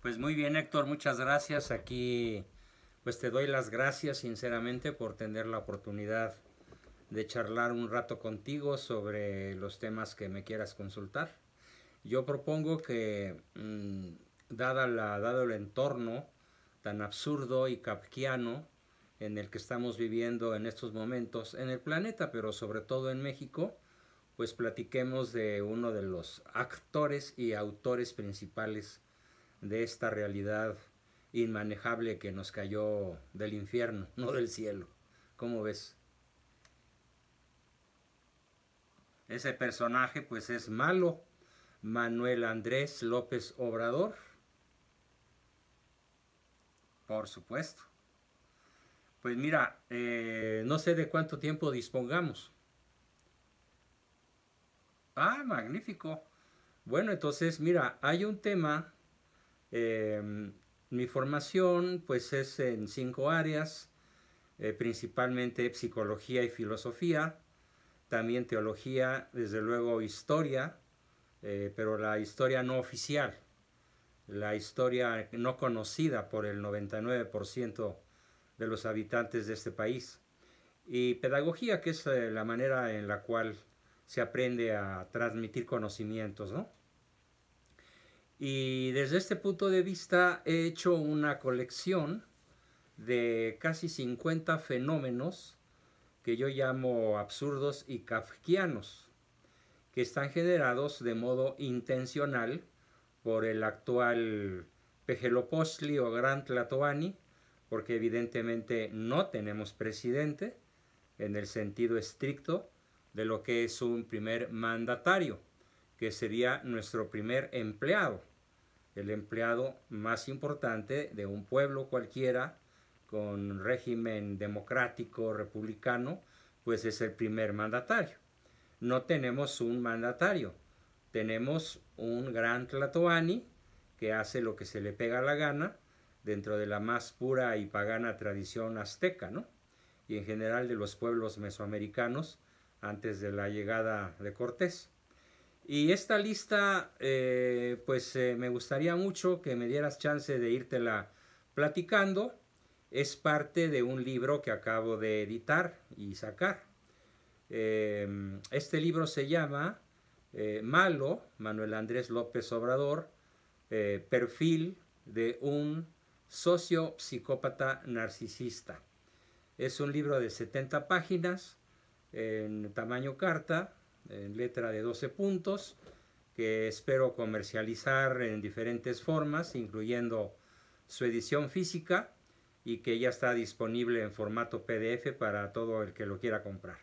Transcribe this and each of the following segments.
Pues muy bien, Héctor, muchas gracias. Aquí, pues te doy las gracias sinceramente por tener la oportunidad de charlar un rato contigo sobre los temas que me quieras consultar. Yo propongo que, mm, dada la, dado el entorno tan absurdo y capquiano en el que estamos viviendo en estos momentos en el planeta, pero sobre todo en México, pues platiquemos de uno de los actores y autores principales de esta realidad inmanejable que nos cayó del infierno, no del cielo. ¿Cómo ves? Ese personaje pues es malo, Manuel Andrés López Obrador. Por supuesto. Pues mira, eh, no sé de cuánto tiempo dispongamos. Ah, magnífico. Bueno, entonces, mira, hay un tema Em, mi formación pues es en cinco áreas, eh, principalmente psicología y filosofía, también teología, desde luego historia, eh, pero la historia no oficial, la historia no conocida por el 99% de los habitantes de este país. Y pedagogía, que es eh, la manera en la cual se aprende a transmitir conocimientos, ¿no? Y desde este punto de vista he hecho una colección de casi 50 fenómenos que yo llamo absurdos y kafkianos, que están generados de modo intencional por el actual Pejelopostli o Gran Tlatoani, porque evidentemente no tenemos presidente en el sentido estricto de lo que es un primer mandatario, que sería nuestro primer empleado el empleado más importante de un pueblo cualquiera con régimen democrático republicano, pues es el primer mandatario. No tenemos un mandatario, tenemos un gran Tlatoani que hace lo que se le pega la gana dentro de la más pura y pagana tradición azteca, ¿no? Y en general de los pueblos mesoamericanos antes de la llegada de Cortés. Y esta lista, eh, pues eh, me gustaría mucho que me dieras chance de írtela platicando. Es parte de un libro que acabo de editar y sacar. Em, este libro se llama eh, Malo, Manuel Andrés López Obrador, perfil de un sociopsicópata narcisista. Es un libro de 70 páginas en tamaño carta, en letra de 12 puntos que espero comercializar en diferentes formas, incluyendo su edición física y que ya está disponible en formato PDF para todo el que lo quiera comprar.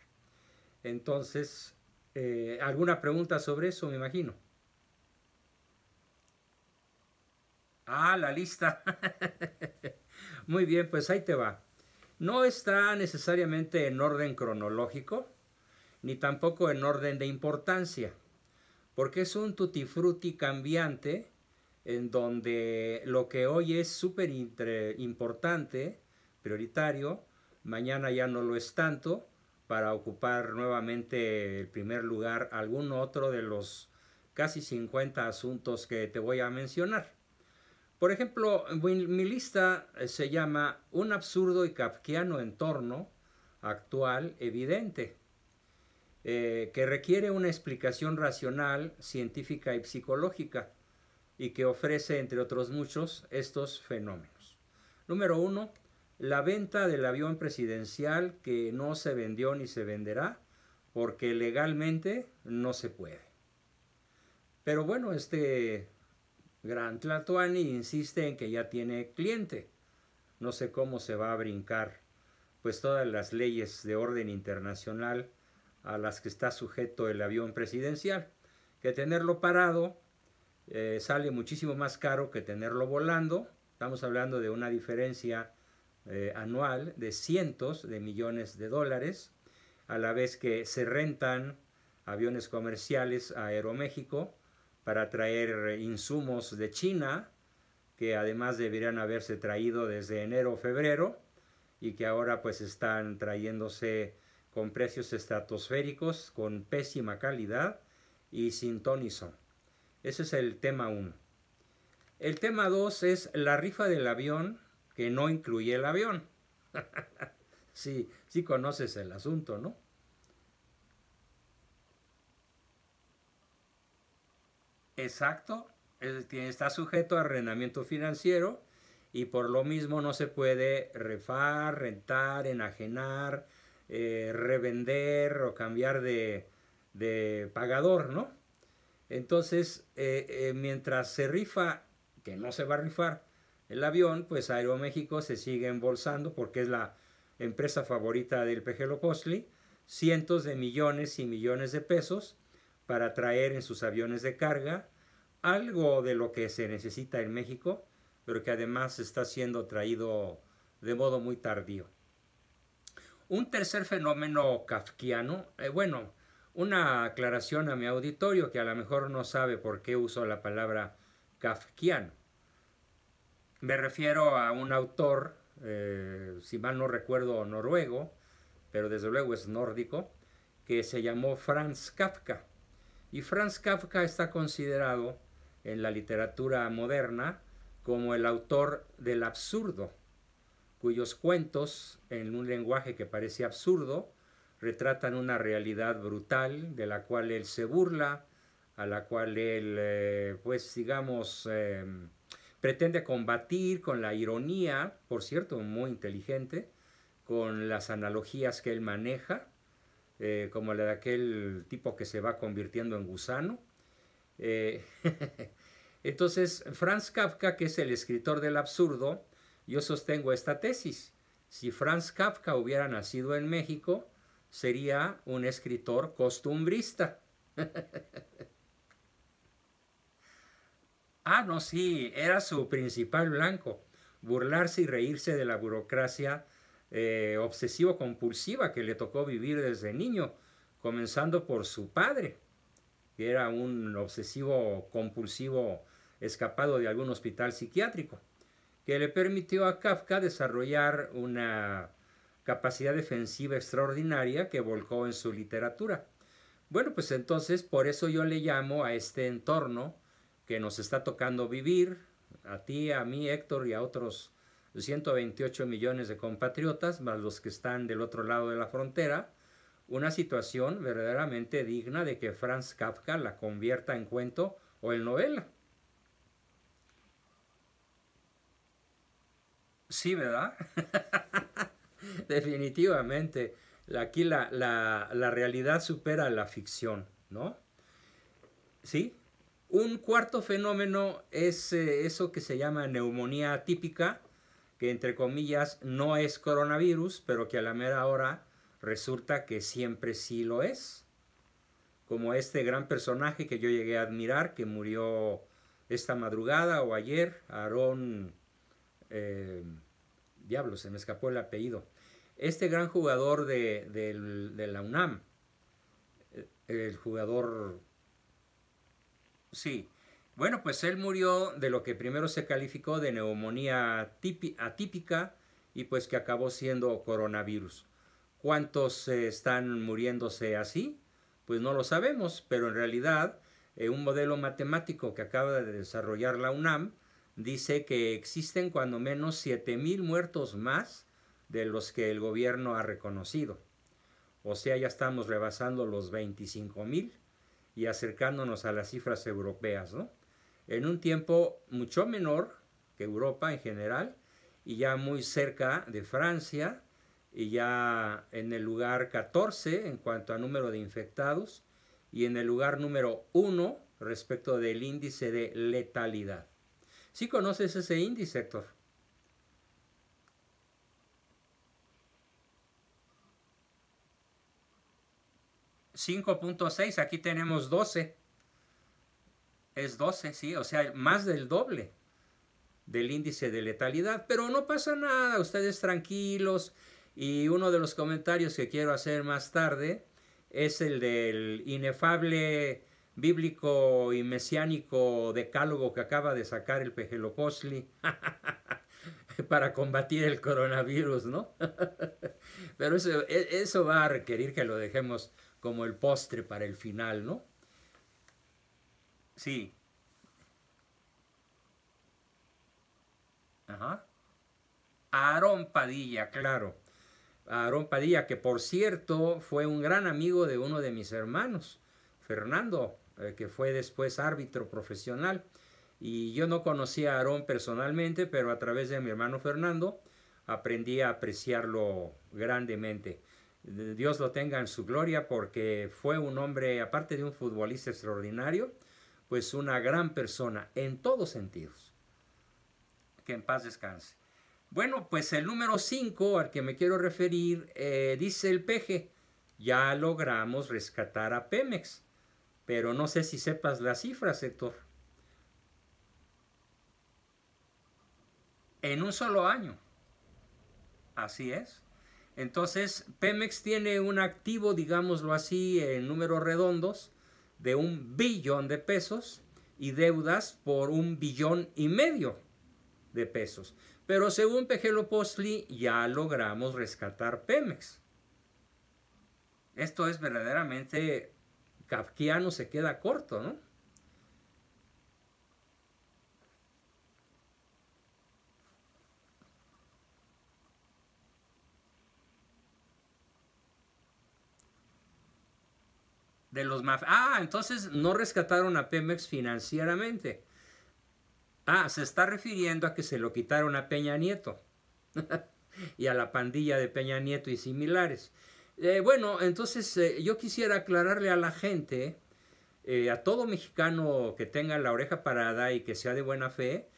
Entonces, eh, ¿alguna pregunta sobre eso, me imagino? Ah, la lista. Muy bien, pues ahí te va. No está necesariamente en orden cronológico, ni tampoco en orden de importancia, porque es un tutifruti cambiante en donde lo que hoy es súper importante, prioritario, mañana ya no lo es tanto, para ocupar nuevamente el primer lugar algún otro de los casi 50 asuntos que te voy a mencionar. Por ejemplo, mi lista eh, se llama Un absurdo y kafkiano entorno actual evidente. Eh, que requiere una explicación racional, científica y psicológica, y que ofrece, entre otros muchos, estos fenómenos. Número uno, la venta del avión presidencial que no se vendió ni se venderá, porque legalmente no se puede. Pero bueno, este gran Tlatuani insiste en que ya tiene cliente. No sé cómo se va a brincar, pues todas las leyes de orden internacional a las que está sujeto el avión presidencial, que tenerlo parado eh, sale muchísimo más caro que tenerlo volando. Estamos hablando de una diferencia eh, anual de cientos de millones de dólares, a la vez que se rentan aviones comerciales a Aeroméxico para traer eh, insumos de China, que además deberían haberse traído desde enero o febrero, y que ahora pues están trayéndose con precios estratosféricos, con pésima calidad y sin Ese es el tema 1. El tema 2 es la rifa del avión que no incluye el avión. sí, sí conoces el asunto, ¿no? Exacto, está sujeto a arrendamiento financiero y por lo mismo no se puede refar, rentar, enajenar, eh, revender o cambiar de, pagador, ¿no? Entonces, eh, eh, mientras se rifa, que no se va a rifar el avión, pues Aeroméxico se sigue embolsando porque es la empresa favorita del Pejelo Postli, cientos de millones y millones de pesos para traer en sus aviones de carga algo de lo que se necesita en México, pero que además está siendo traído de modo muy tardío. Un tercer fenómeno kafkiano, eh, bueno, una aclaración a mi auditorio que a lo mejor no sabe por qué uso la palabra kafkiano. Me refiero a un autor, eh, si mal no recuerdo, noruego, pero desde luego es nórdico, que se llamó Franz Kafka. Y Franz Kafka está considerado en la literatura moderna como el autor del absurdo cuyos cuentos, en un lenguaje que parece absurdo, retratan una realidad brutal de la cual él se burla, a la cual él, eh, pues digamos, em, pretende combatir con la ironía, por cierto, muy inteligente, con las analogías que él maneja, eh, como la de aquel tipo que se va convirtiendo en gusano. Eh, entonces, Franz Kafka, que es el escritor del absurdo, yo sostengo esta tesis. Si Franz Kafka hubiera nacido en México, sería un escritor costumbrista. ah, no, sí, era su principal blanco, burlarse y reírse de la burocracia eh, obsesivo-compulsiva que le tocó vivir desde niño, comenzando por su padre, que era un obsesivo-compulsivo escapado de algún hospital psiquiátrico que le permitió a Kafka desarrollar una capacidad defensiva extraordinaria que volcó en su literatura. Bueno, pues entonces por eso yo le llamo a este entorno que nos está tocando vivir, a ti, a mí, Héctor y a otros 128 millones de compatriotas, más los que están del otro lado de la frontera, una situación verdaderamente digna de que Franz Kafka la convierta en cuento o en novela. Sí, ¿verdad? Definitivamente. Aquí la, realidad supera la ficción, ¿no? ¿Sí? Un cuarto fenómeno es eh, eso que se llama neumonía atípica, que entre comillas no es coronavirus, pero que a la mera hora resulta que siempre sí lo es. Como este gran personaje que yo llegué a admirar, que murió esta madrugada o ayer, Aarón eh, diablo, se me escapó el apellido. Este gran jugador de, la UNAM, eh, el jugador, sí, bueno, pues él murió de lo que primero se calificó de neumonía atípica y pues que acabó siendo coronavirus. ¿Cuántos eh, están muriéndose así? Pues no lo sabemos, pero en realidad un modelo matemático que acaba de desarrollar la UNAM dice que existen cuando menos mil muertos más de los que el gobierno ha reconocido. O sea, ya estamos rebasando los 25.000 y acercándonos a las cifras europeas, ¿no? En un tiempo mucho menor que Europa en general y ya muy cerca de Francia y ya en el lugar 14 en cuanto a número de infectados y en el lugar número 1 respecto del índice de letalidad. ¿Sí conoces ese índice, Héctor? ¿5.6? Aquí tenemos 12. Es 12, sí, o sea, más del doble del índice de letalidad. Pero no pasa nada, ustedes tranquilos. Y uno de los comentarios que quiero hacer más tarde es el del inefable bíblico y mesiánico decálogo que acaba de sacar el Pejelopostli para combatir el coronavirus, ¿no? Pero eso, e, eso va a requerir que lo dejemos como el postre para el final, ¿no? Sí. Ajá. Aarón Padilla, claro. Aarón Padilla, que por cierto fue un gran amigo de uno de mis hermanos, Fernando eh, que fue después árbitro profesional. Y yo no conocía a Aarón personalmente, pero a través de mi hermano Fernando aprendí a apreciarlo grandemente. Dios lo tenga en su gloria porque fue un hombre, aparte de un futbolista extraordinario, pues una gran persona en todos sentidos. Que en paz descanse. Bueno, pues el número 5 al que me quiero referir eh, dice el peje, ya logramos rescatar a Pemex pero no sé si sepas las cifras, sector. En un solo año. Así es. Entonces, Pemex tiene un activo, digámoslo así, en números redondos, de un billón de pesos y deudas por un billón y medio de pesos. Pero según Pejelo Postli, ya logramos rescatar Pemex. Esto es verdaderamente kafkiano se queda corto, ¿no? De los ah, entonces no rescataron a Pemex financieramente. Ah, se está refiriendo a que se lo quitaron a Peña Nieto y a la pandilla de Peña Nieto y similares. Eh, bueno, entonces eh, yo quisiera aclararle a la gente, eh, a todo mexicano que tenga la oreja parada y que sea de buena fe,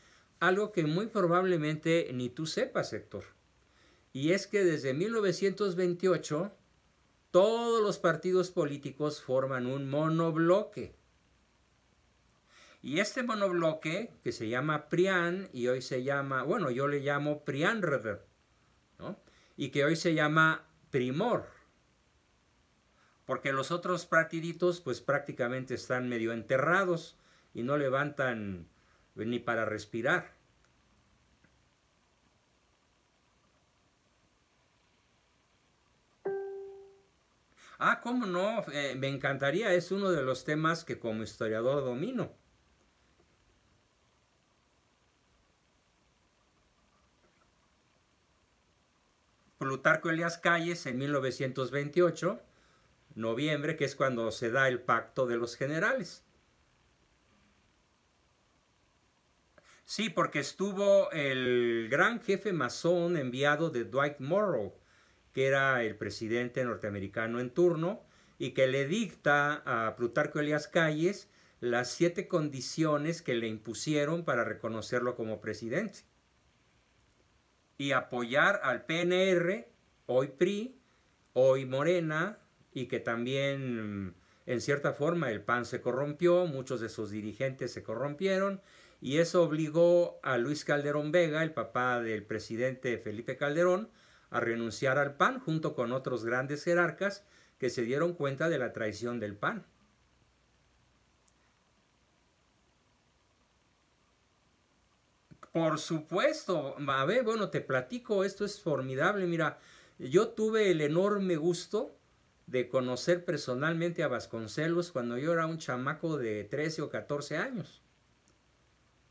algo que muy probablemente ni tú sepas, Héctor. Y es que desde 1928 todos los partidos políticos forman un monobloque. Y este monobloque, que se llama PRIAN y hoy se llama, bueno, yo le llamo PRIANREDER, ¿no? y que hoy se llama Primor porque los otros partiditos pues prácticamente están medio enterrados y no levantan eh, ni para respirar. Ah, cómo no, eh, me encantaría, es uno de los temas que como historiador domino. Plutarco Elias Calles en 1928 noviembre, que es cuando se da el pacto de los generales. Sí, porque estuvo el gran jefe masón enviado de Dwight Morrow, que era el presidente norteamericano en turno, y que le dicta a Plutarco Elias Calles las siete condiciones que le impusieron para reconocerlo como presidente. Y apoyar al PNR, hoy PRI, hoy Morena, y que también mm, en cierta forma el PAN se corrompió, muchos de sus dirigentes se corrompieron y eso obligó a Luis Calderón Vega, el papá del presidente Felipe Calderón, a renunciar al PAN junto con otros grandes jerarcas que se dieron cuenta de la traición del PAN. Por supuesto, a ver, bueno, te platico, esto es formidable. Mira, yo tuve el enorme gusto de conocer personalmente a Vasconcelos cuando yo era un chamaco de 13 o 14 años.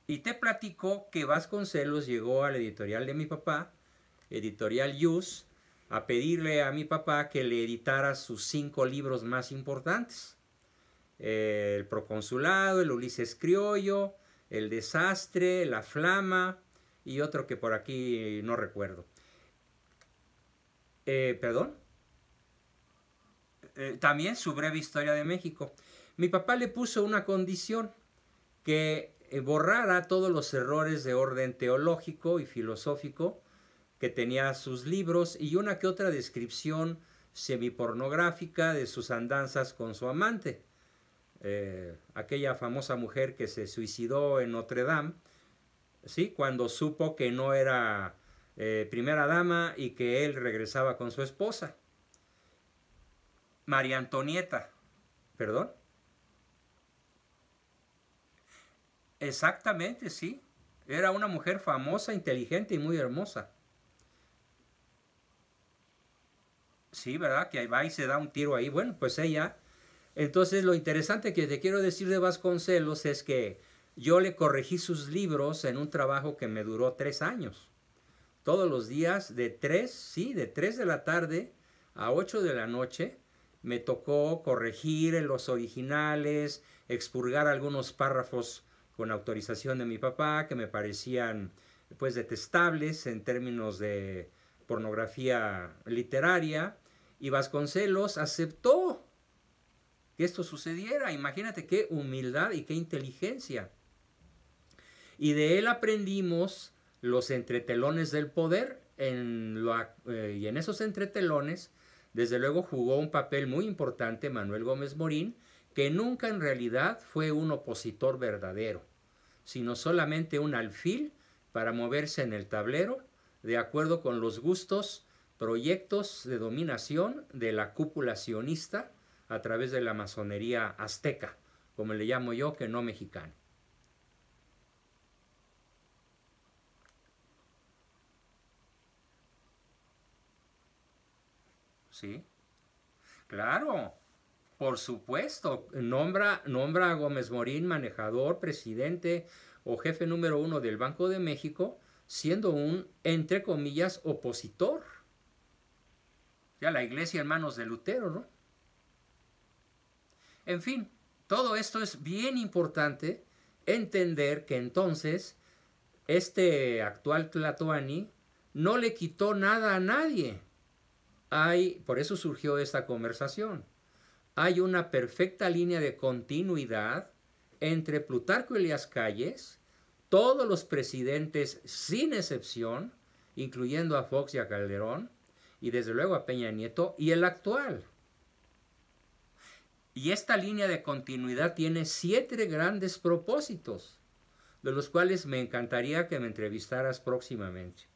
Y te platicó que Vasconcelos llegó a la editorial de mi papá, editorial Yus, a pedirle a mi papá que le editara sus cinco libros más importantes. El Proconsulado, el Ulises Criollo, el Desastre, la Flama y otro que por aquí no recuerdo. Eh, ¿Perdón? Eh, también su breve historia de México. Mi papá le puso una condición, que eh, borrara todos los errores de orden teológico y filosófico que tenía sus libros y una que otra descripción semipornográfica de sus andanzas con su amante, eh, aquella famosa mujer que se suicidó en Notre Dame, ¿sí? cuando supo que no era primera dama y que él regresaba con su esposa. María Antonieta, perdón. Exactamente, sí. Era una mujer famosa, inteligente y muy hermosa. Sí, ¿verdad? Que ahí va y se da un tiro ahí. Bueno, pues ella. Entonces, lo interesante que te quiero decir de Vasconcelos es que yo le corregí sus libros en un trabajo que me duró tres años. Todos los días, de tres, sí, de tres de la tarde a ocho de la noche, me tocó corregir en los originales, expurgar algunos párrafos con autorización de mi papá que me parecían pues detestables en términos de pornografía literaria y Vasconcelos aceptó que esto sucediera. Imagínate qué humildad y qué inteligencia. Y de él aprendimos los entretelones del poder eh, y en esos entretelones desde luego jugó un papel muy importante Manuel Gómez Morín, que nunca en realidad fue un opositor verdadero, sino solamente un alfil para moverse en el tablero de acuerdo con los gustos, proyectos de dominación de la cúpula sionista a través de la masonería azteca, como le llamo yo, que no mexicana. ¿sí? Claro, por supuesto. Nombra, nombra a Gómez Morín manejador, presidente o jefe número uno del Banco de México, siendo un, entre comillas, opositor. Ya la iglesia en manos de Lutero, ¿no? En fin, todo esto es bien importante entender que entonces este actual Tlatoani no le quitó nada a nadie hay, por eso surgió esta conversación, hay una perfecta línea de continuidad entre Plutarco y Elias Calles, todos los presidentes sin excepción, incluyendo a Fox y a Calderón, y desde luego a Peña Nieto, y el actual. Y esta línea de continuidad tiene siete grandes propósitos, de los cuales me encantaría que me entrevistaras próximamente.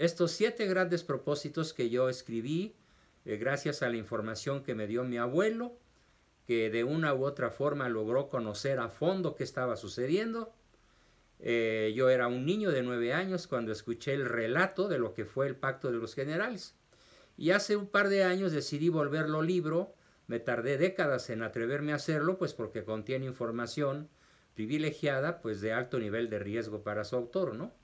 Estos siete grandes propósitos que yo escribí, eh, gracias a la información que me dio mi abuelo, que de una u otra forma logró conocer a fondo qué estaba sucediendo. Eh, yo era un niño de nueve años cuando escuché el relato de lo que fue el pacto de los generales. Y hace un par de años decidí volverlo libro. Me tardé décadas en atreverme a hacerlo, pues porque contiene información privilegiada, pues de alto nivel de riesgo para su autor, ¿no?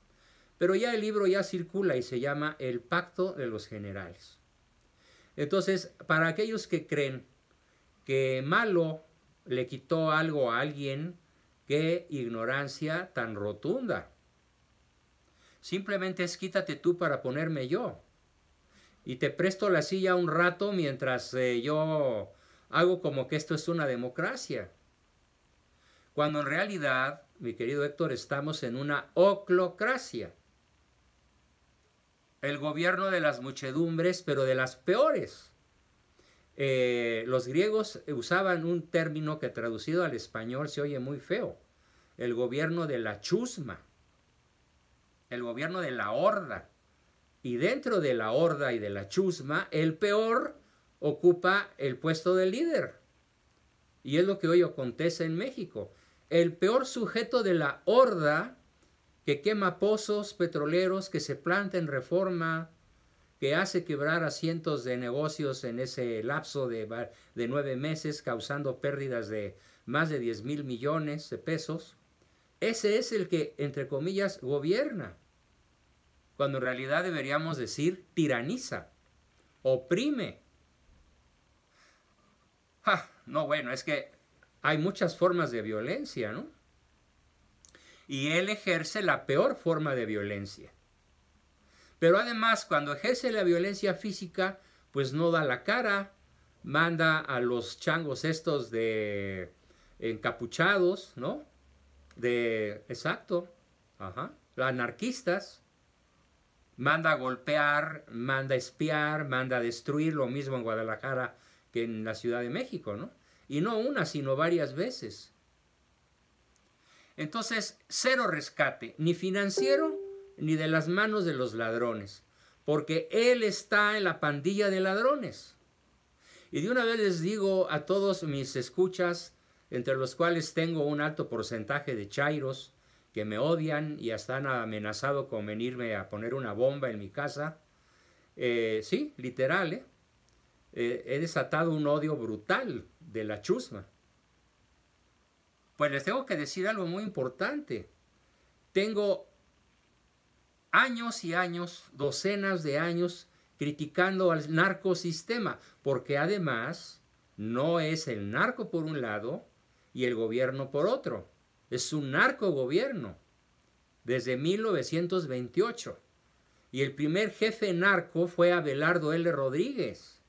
Pero ya el libro ya circula y se llama El Pacto de los Generales. Entonces, para aquellos que creen que malo le quitó algo a alguien, qué ignorancia tan rotunda. Simplemente es quítate tú para ponerme yo. Y te presto la silla un rato mientras eh, yo hago como que esto es una democracia. Cuando en realidad, mi querido Héctor, estamos en una oclocracia el gobierno de las muchedumbres, pero de las peores. Eh, los griegos usaban un término que traducido al español se oye muy feo, el gobierno de la chusma, el gobierno de la horda. Y dentro de la horda y de la chusma, el peor ocupa el puesto de líder. Y es lo que hoy acontece en México. El peor sujeto de la horda que quema pozos petroleros, que se planta en reforma, que hace quebrar a cientos de negocios en ese lapso de, de nueve meses, causando pérdidas de más de 10 mil millones de pesos. Ese es el que, entre comillas, gobierna, cuando en realidad deberíamos decir tiraniza, oprime. Ah, no, bueno, es que hay muchas formas de violencia, ¿no? y él ejerce la peor forma de violencia. Pero además, cuando ejerce la violencia física, pues no da la cara, manda a los changos estos de encapuchados, ¿no? De, exacto, ajá, anarquistas, manda a golpear, manda a espiar, manda a destruir, lo mismo en Guadalajara que en la Ciudad de México, ¿no? Y no una, sino varias veces. Entonces, cero rescate, ni financiero ni de las manos de los ladrones, porque él está en la pandilla de ladrones. Y de una vez les digo a todos mis escuchas, entre los cuales tengo un alto porcentaje de chairos que me odian y hasta han amenazado con venirme a poner una bomba en mi casa. Eh, sí, literal, eh, eh, he desatado un odio brutal de la chusma. Pues les tengo que decir algo muy importante. Tengo años y años, docenas de años, criticando al narcosistema, porque además no es el narco por un lado y el gobierno por otro. Es un narcogobierno desde 1928. Y el primer jefe narco fue Abelardo L. Rodríguez,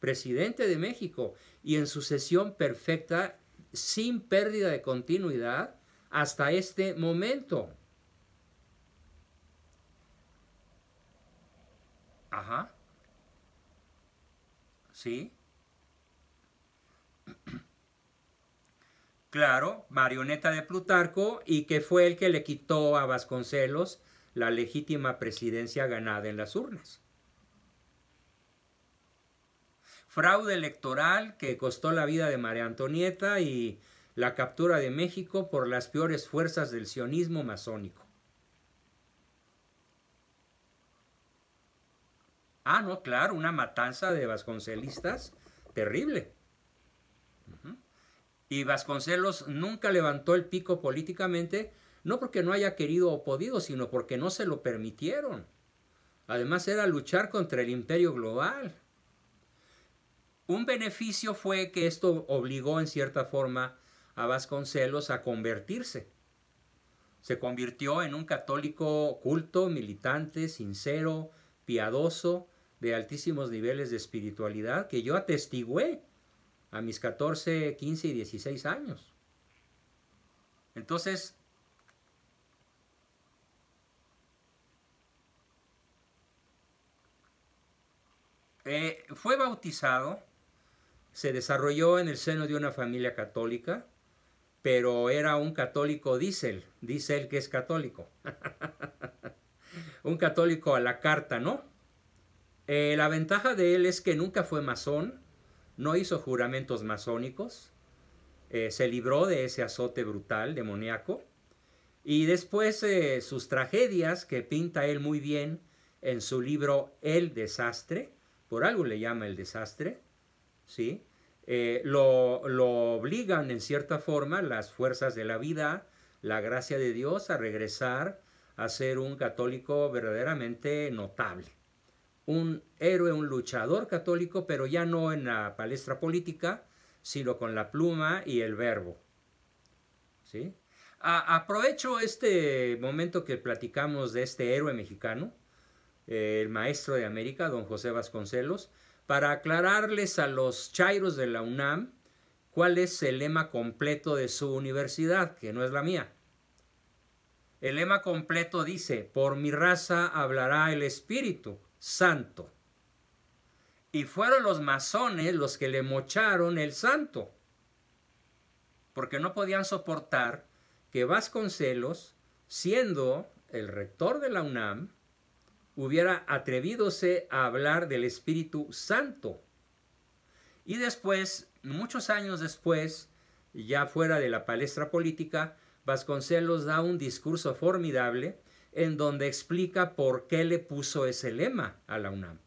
presidente de México, y en sucesión perfecta sin pérdida de continuidad hasta este momento. Ajá. ¿Sí? Claro, marioneta de Plutarco y que fue el que le quitó a Vasconcelos la legítima presidencia ganada en las urnas. fraude electoral que costó la vida de María Antonieta y la captura de México por las peores fuerzas del sionismo masónico. Ah, no, claro, una matanza de vasconcelistas terrible. Y Vasconcelos nunca levantó el pico políticamente, no porque no haya querido o podido, sino porque no se lo permitieron. Además era luchar contra el imperio global. Un beneficio fue que esto obligó en cierta forma a Vasconcelos a convertirse. Se convirtió en un católico culto, militante, sincero, piadoso, de altísimos niveles de espiritualidad que yo atestigué a mis 14, 15 y 16 años. Entonces, eh, fue bautizado se desarrolló en el seno de una familia católica, pero era un católico diésel, dice él que es católico. un católico a la carta, ¿no? Eh, la ventaja de él es que nunca fue masón, no hizo juramentos masónicos, eh, se libró de ese azote brutal, demoníaco, y después eh, sus tragedias, que pinta él muy bien en su libro El desastre, por algo le llama El desastre, ¿sí? Eh, lo, obligan en cierta forma las fuerzas de la vida, la gracia de Dios, a regresar a ser un católico verdaderamente notable. Un héroe, un luchador católico, pero ya no en la palestra política, sino con la pluma y el verbo. ¿Sí? aprovecho este momento que platicamos de este héroe mexicano, el maestro de América, don José Vasconcelos, para aclararles a los chairos de la UNAM cuál es el lema completo de su universidad, que no es la mía. El lema completo dice, por mi raza hablará el Espíritu Santo. Y fueron los masones los que le mocharon el santo, porque no podían soportar que Vasconcelos, siendo el rector de la UNAM, hubiera atrevidose a hablar del Espíritu Santo. Y después, muchos años después, ya fuera de la palestra política, Vasconcelos da un discurso formidable en donde explica por qué le puso ese lema a la UNAM.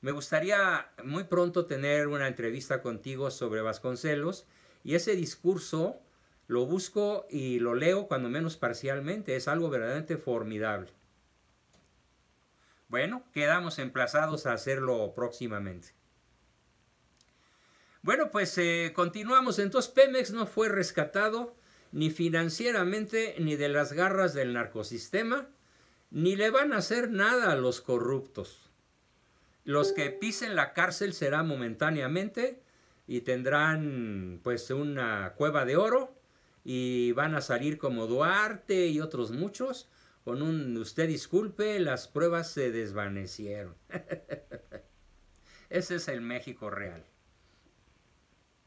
Me gustaría muy pronto tener una entrevista contigo sobre Vasconcelos y ese discurso lo busco y lo leo cuando menos parcialmente. Es algo verdaderamente formidable. Bueno, quedamos emplazados a hacerlo próximamente. Bueno, pues eh, continuamos. Entonces Pemex no fue rescatado ni financieramente ni de las garras del narcosistema, ni le van a hacer nada a los corruptos. Los que pisen la cárcel será momentáneamente y tendrán pues una cueva de oro y van a salir como Duarte y otros muchos con un usted disculpe, las pruebas se desvanecieron. Ese es el México real.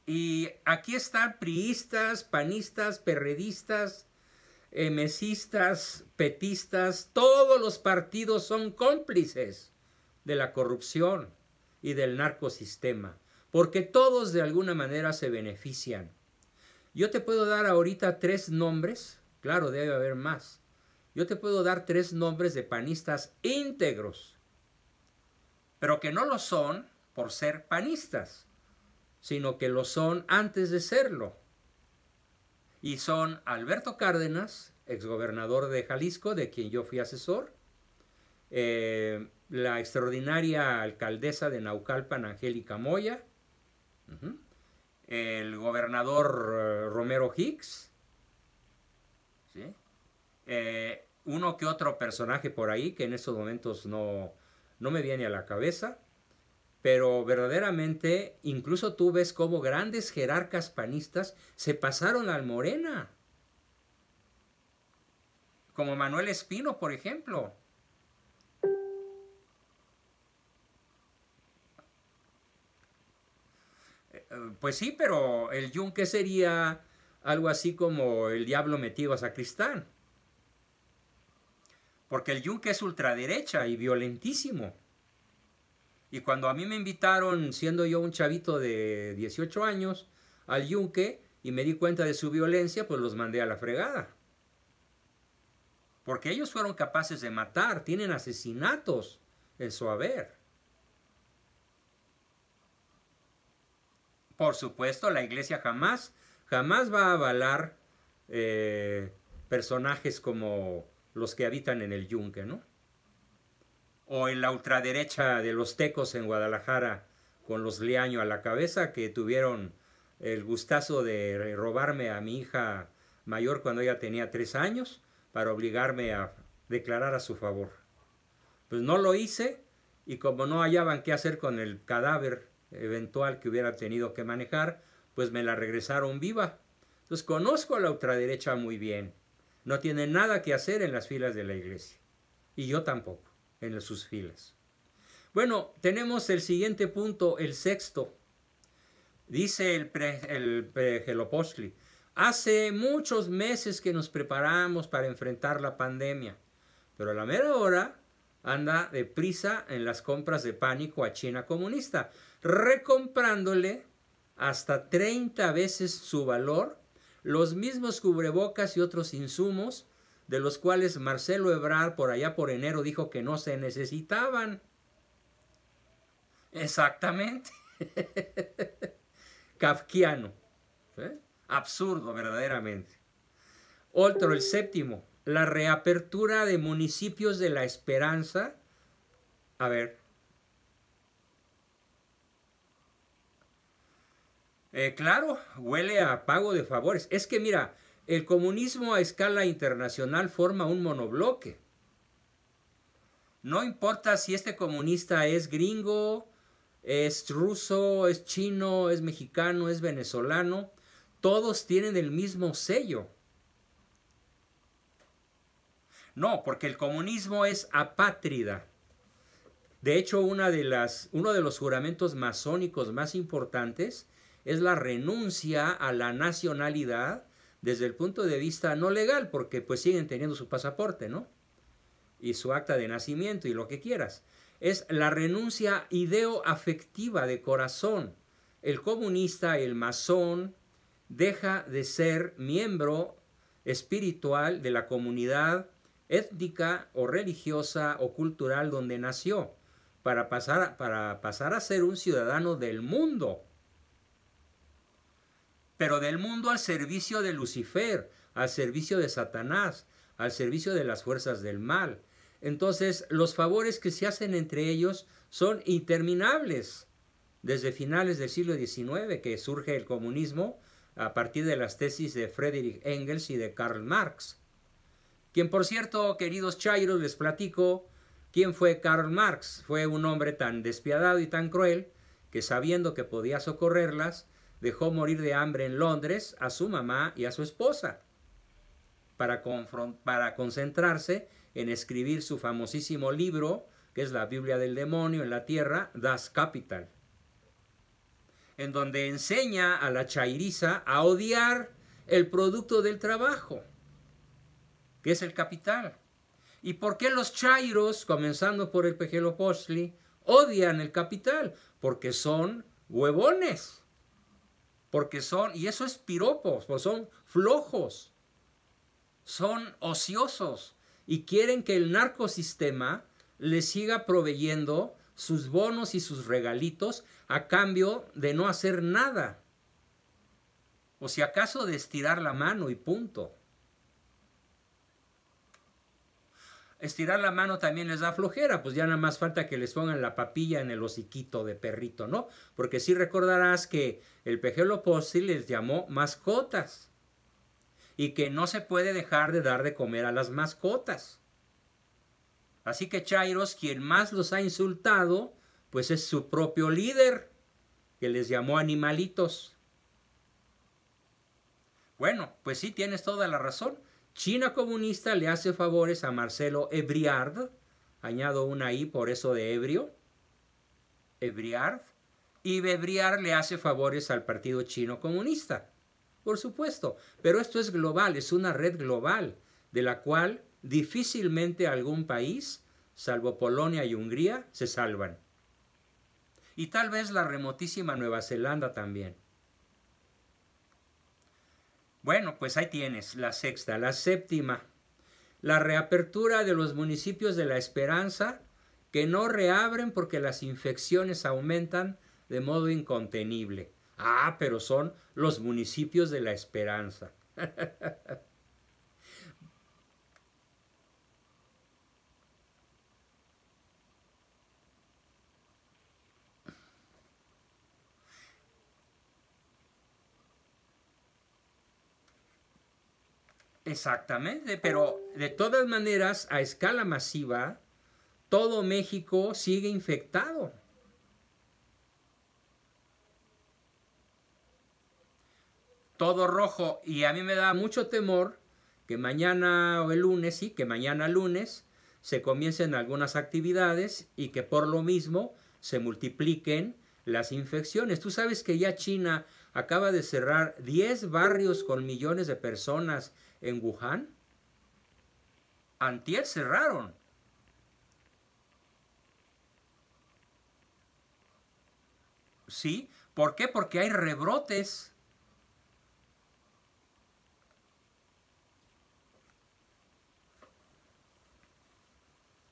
Y aquí están priistas, panistas, perredistas, mesistas, petistas, todos los partidos son cómplices de la corrupción y del narcosistema, porque todos de alguna manera se benefician. Yo te puedo dar ahorita tres nombres, claro, debe haber más, yo te puedo dar tres nombres de panistas íntegros, pero que no lo son por ser panistas, sino que lo son antes de serlo. Y son Alberto Cárdenas, exgobernador de Jalisco, de quien yo fui asesor, eh, la extraordinaria alcaldesa de Naucalpan, Angélica Moya, el gobernador eh, Romero Hicks, eh, uno que otro personaje por ahí que en estos momentos no, no me viene a la cabeza, pero verdaderamente incluso tú ves cómo grandes jerarcas panistas se pasaron al Morena, como Manuel Espino, por ejemplo. Eh, pues sí, pero el yunque sería algo así como el diablo metido a sacristán porque el yunque es ultraderecha y violentísimo. Y cuando a mí me invitaron, siendo yo un chavito de 18 años, al yunque y me di cuenta de su violencia, pues los mandé a la fregada. Porque ellos fueron capaces de matar, tienen asesinatos en su haber. Por supuesto, la iglesia jamás, jamás va a avalar eh, personajes como los que habitan en el yunque, ¿no? O en la ultraderecha de los tecos en Guadalajara, con los liaños a la cabeza, que tuvieron el gustazo de robarme a mi hija mayor cuando ella tenía tres años, para obligarme a declarar a su favor. Pues no lo hice, y como no hallaban qué hacer con el cadáver eventual que hubiera tenido que manejar, pues me la regresaron viva. Entonces conozco a la ultraderecha muy bien no tiene nada que hacer en las filas de la iglesia. Y yo tampoco, en sus filas. Bueno, tenemos el siguiente punto, el sexto. Dice el, el hace muchos meses que nos preparamos para enfrentar la pandemia, pero a la mera hora anda deprisa en las compras de pánico a China comunista, recomprándole hasta 30 veces su valor los mismos cubrebocas y otros insumos, de los cuales Marcelo Ebrard por allá por enero dijo que no se necesitaban. Exactamente. Kafkiano. ¿eh? Absurdo, verdaderamente. Otro, el séptimo, la reapertura de municipios de la esperanza. A ver, Eh, claro, huele a pago de favores. Es que mira, el comunismo a escala internacional forma un monobloque. No importa si este comunista es gringo, es ruso, es chino, es mexicano, es venezolano, todos tienen el mismo sello. No, porque el comunismo es apátrida. De hecho, una de las, uno de los juramentos masónicos más importantes es la renuncia a la nacionalidad desde el punto de vista no legal, porque pues siguen teniendo su pasaporte, ¿no? Y su acta de nacimiento y lo que quieras. Es la renuncia ideoafectiva de corazón. El comunista, el masón, deja de ser miembro espiritual de la comunidad étnica o religiosa o cultural donde nació, para pasar, para pasar a ser un ciudadano del mundo pero del mundo al servicio de Lucifer, al servicio de Satanás, al servicio de las fuerzas del mal. Entonces, los favores que se hacen entre ellos son interminables. Desde finales del siglo XIX, que surge el comunismo, a partir de las tesis de Friedrich Engels y de Karl Marx. Quien, por cierto, queridos Chairos, les platico quién fue Karl Marx. Fue un hombre tan despiadado y tan cruel que, sabiendo que podía socorrerlas, dejó morir de hambre en Londres a su mamá y a su esposa para, para concentrarse en escribir su famosísimo libro, que es la Biblia del Demonio en la Tierra, Das Capital, en donde enseña a la chairiza a odiar el producto del trabajo, que es el capital. ¿Y por qué los chairos, comenzando por el Pejelo odian el capital? Porque son huevones porque son, y eso es piropos, pues son flojos, son ociosos y quieren que el narcosistema les siga proveyendo sus bonos y sus regalitos a cambio de no hacer nada. O si acaso de estirar la mano y punto. estirar la mano también les da flojera, pues ya nada más falta que les pongan la papilla en el hociquito de perrito, ¿no? Porque si sí recordarás que el pejelo Postil les llamó mascotas y que no se puede dejar de dar de comer a las mascotas. Así que Chairos, quien más los ha insultado, pues es su propio líder, que les llamó animalitos. Bueno, pues sí, tienes toda la razón. China comunista le hace favores a Marcelo Ebriard, añado una I por eso de ebrio, Ebriard, y Ebriard le hace favores al Partido Chino Comunista, por supuesto, pero esto es global, es una red global, de la cual difícilmente algún país, salvo Polonia y Hungría, se salvan. Y tal vez la remotísima Nueva Zelanda también. Bueno, pues ahí tienes la sexta. La séptima, la reapertura de los municipios de La Esperanza que no reabren porque las infecciones aumentan de modo incontenible. Ah, pero son los municipios de La Esperanza. Exactamente, pero de todas maneras, a escala masiva, todo México sigue infectado. Todo rojo. Y a mí me da mucho temor que mañana o el lunes, sí, que mañana lunes se comiencen algunas actividades y que por lo mismo se multipliquen las infecciones. Tú sabes que ya China acaba de cerrar 10 barrios con millones de personas en Wuhan. Antier cerraron. ¿Sí? ¿Por qué? Porque hay rebrotes.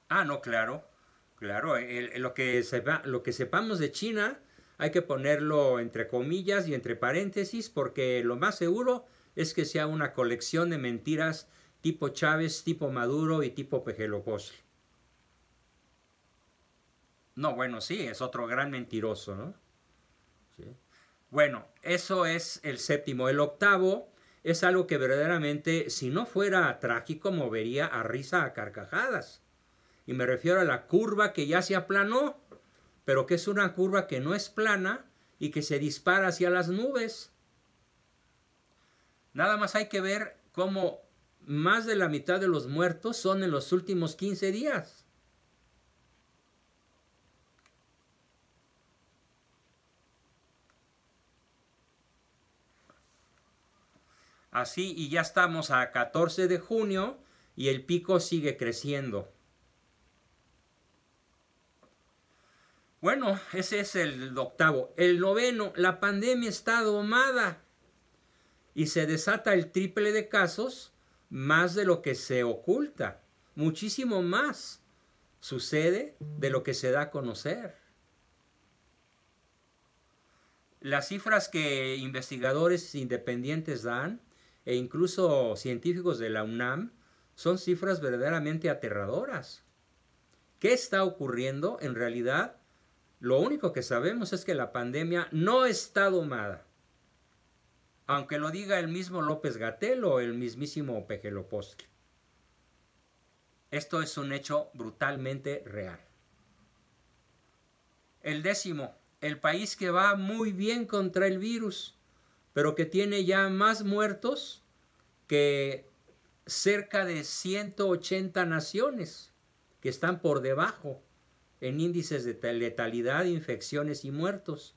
Ah, no, claro. Claro, lo, que lo que sepamos de China hay que ponerlo entre comillas y entre paréntesis porque lo más seguro es que sea una colección de mentiras tipo Chávez, tipo Maduro y tipo Pejelopozle. No, bueno, sí, es otro gran mentiroso, ¿no? Bueno, eso es el séptimo. El octavo es algo que verdaderamente, si no fuera trágico, movería a risa a carcajadas. Y me refiero a la curva que ya se aplanó, pero que es una curva que no es plana y que se dispara hacia las nubes. Nada más hay que ver cómo más de la mitad de los muertos son en los últimos 15 días. Así, y ya estamos a 14 de junio y el pico sigue creciendo. Bueno, ese es el octavo. El noveno, la pandemia está domada y se desata el triple de casos, más de lo que se oculta, muchísimo más sucede de lo que se da a conocer. Las cifras que investigadores independientes dan, e incluso científicos de la UNAM, son cifras verdaderamente aterradoras. ¿Qué está ocurriendo? En realidad, lo único que sabemos es que la pandemia no está domada aunque lo diga el mismo López Gatel o el mismísimo Pejelopostle. Esto es un hecho brutalmente real. El décimo, el país que va muy bien contra el virus, pero que tiene ya más muertos que cerca de 180 naciones que están por debajo en índices de letalidad, infecciones y muertos.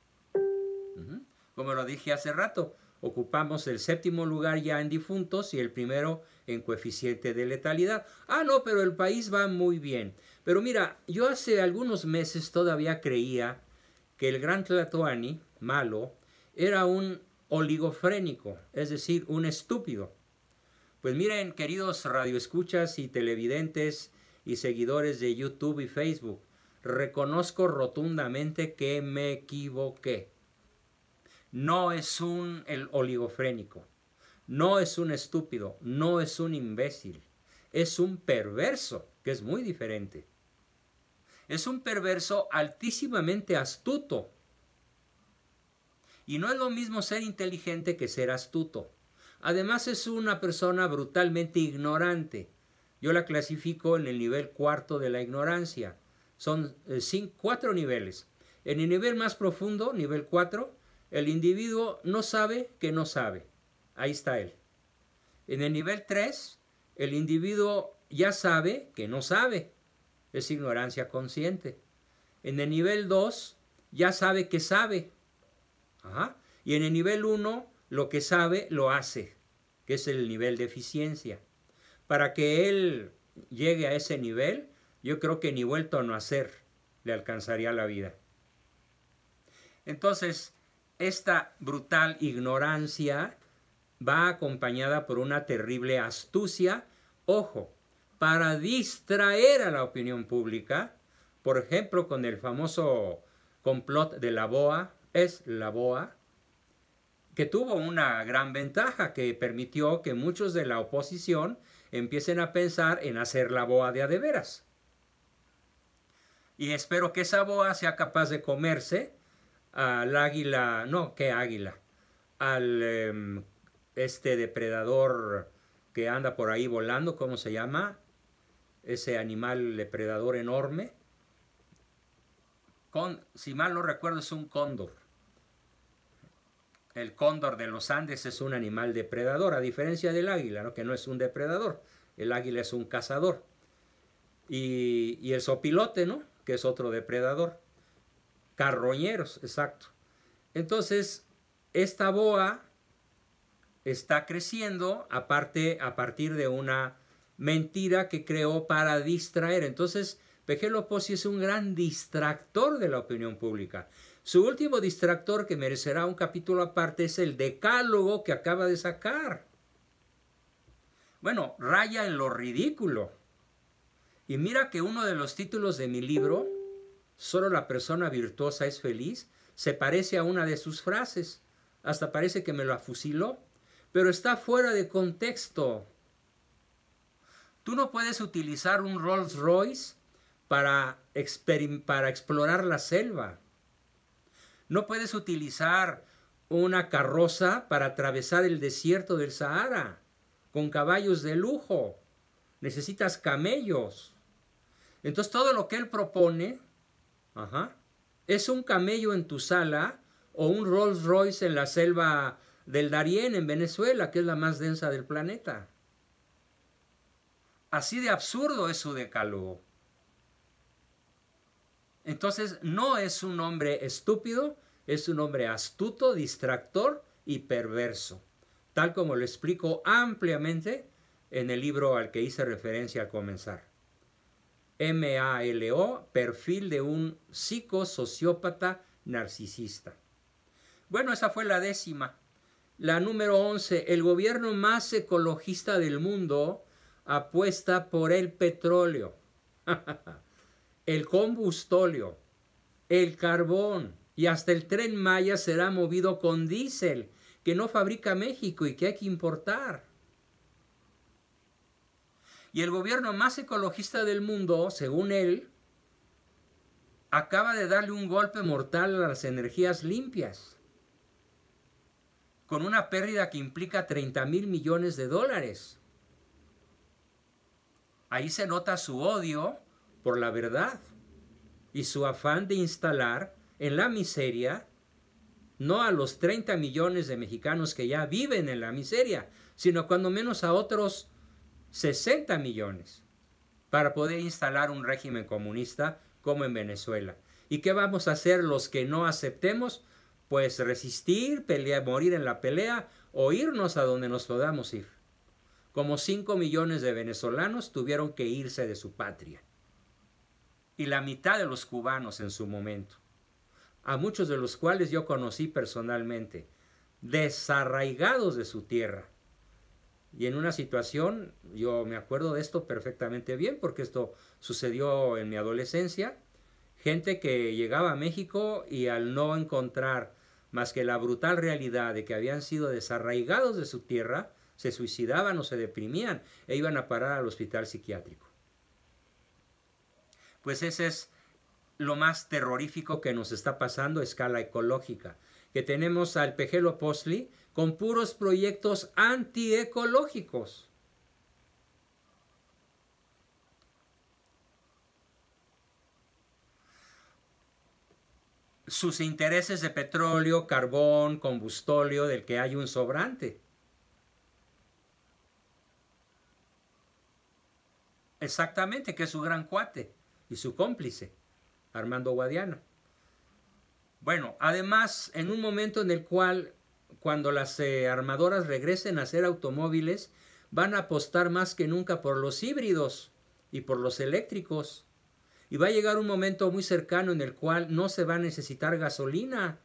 Como lo dije hace rato, ocupamos el séptimo lugar ya en difuntos y el primero en coeficiente de letalidad. Ah, no, pero el país va muy bien. Pero mira, yo hace algunos meses todavía creía que el gran Tlatoani, malo, era un oligofrénico, es decir, un estúpido. Pues miren, queridos radioescuchas y televidentes y seguidores de YouTube y Facebook, reconozco rotundamente que me equivoqué no es un el oligofrénico, no es un estúpido, no es un imbécil, es un perverso, que es muy diferente. Es un perverso altísimamente astuto. Y no es lo mismo ser inteligente que ser astuto. Además es una persona brutalmente ignorante. Yo la clasifico en el nivel cuarto de la ignorancia. Son eh, cuatro niveles. En el nivel más profundo, nivel cuatro... El individuo no sabe que no sabe. Ahí está él. En el nivel 3, el individuo ya sabe que no sabe. Es ignorancia consciente. En el nivel 2, ya sabe que sabe. Y en el nivel 1, lo que sabe lo hace, que es el nivel de eficiencia. Para que él llegue a ese nivel, yo creo que ni vuelto a no hacer le alcanzaría la vida. Entonces, esta brutal ignorancia va acompañada por una terrible astucia, ojo, para distraer a la opinión pública, por ejemplo, con el famoso complot de la BOA, es la BOA, que tuvo una gran ventaja que permitió que muchos de la oposición empiecen a pensar en hacer la BOA de a de veras. Y espero que esa BOA sea capaz de comerse al águila, no, qué águila, al em, este depredador que anda por ahí volando, ¿cómo se llama? Ese animal depredador enorme. Con, si mal no recuerdo, es un cóndor. El cóndor de los Andes es un animal depredador, a diferencia del águila, ¿no? que no es un depredador. El águila es un cazador. Y, y el sopilote, ¿no? que es otro depredador. Carroñeros, exacto. Entonces, esta boa está creciendo aparte, a partir de una mentira que creó para distraer. Entonces, Pejelo Pozzi es un gran distractor de la opinión pública. Su último distractor que merecerá un capítulo aparte es el decálogo que acaba de sacar. Bueno, raya en lo ridículo. Y mira que uno de los títulos de mi libro solo la persona virtuosa es feliz, se parece a una de sus frases. Hasta parece que me lo fusiló, pero está fuera de contexto. Tú no puedes utilizar un Rolls Royce para, para explorar la selva. No puedes utilizar una carroza para atravesar el desierto del Sahara con caballos de lujo. Necesitas camellos. Entonces todo lo que él propone Ajá. Es un camello en tu sala o un Rolls Royce en la selva del Darién, en Venezuela, que es la más densa del planeta. Así de absurdo es su decálogo. Entonces, no es un hombre estúpido, es un hombre astuto, distractor y perverso, tal como lo explico ampliamente en el libro al que hice referencia al comenzar. MALO, perfil de un psicosociópata narcisista. Bueno, esa fue la décima. La número 11, el gobierno más ecologista del mundo apuesta por el petróleo, el combustóleo, el carbón y hasta el tren Maya será movido con diésel que no fabrica México y que hay que importar. Y el gobierno más ecologista del mundo, según él, acaba de darle un golpe mortal a las energías limpias, con una pérdida que implica 30 mil millones de dólares. Ahí se nota su odio por la verdad y su afán de instalar en la miseria no a los 30 millones de mexicanos que ya viven en la miseria, sino cuando menos a otros 60 millones para poder instalar un régimen comunista como en Venezuela. ¿Y qué vamos a hacer los que no aceptemos? Pues resistir, pelear, morir en la pelea o irnos a donde nos podamos ir. Como 5 millones de venezolanos tuvieron que irse de su patria. Y la mitad de los cubanos en su momento. A muchos de los cuales yo conocí personalmente, desarraigados de su tierra y en una situación, yo me acuerdo de esto perfectamente bien, porque esto sucedió en mi adolescencia, gente que llegaba a México y al no encontrar más que la brutal realidad de que habían sido desarraigados de su tierra, se suicidaban o se deprimían e iban a parar al hospital psiquiátrico. Pues ese es lo más terrorífico que nos está pasando a escala ecológica, que tenemos al pegelo Posli, con puros proyectos antiecológicos. Sus intereses de petróleo, carbón, combustóleo, del que hay un sobrante. Exactamente, que es su gran cuate y su cómplice, Armando Guadiano. Bueno, además, en un momento en el cual cuando las eh, armadoras regresen a hacer automóviles, van a apostar más que nunca por los híbridos y por los eléctricos. Y va a llegar un momento muy cercano en el cual no se va a necesitar gasolina.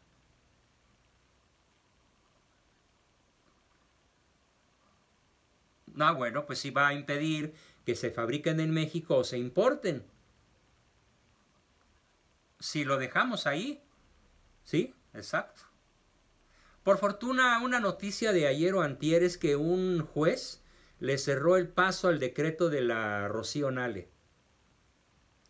Ah, bueno, pues sí va a impedir que se fabriquen en México o se importen. Si lo dejamos ahí. Sí, exacto. Por fortuna, una noticia de ayer o antier es que un juez le cerró el paso al decreto de la Rocío Nale,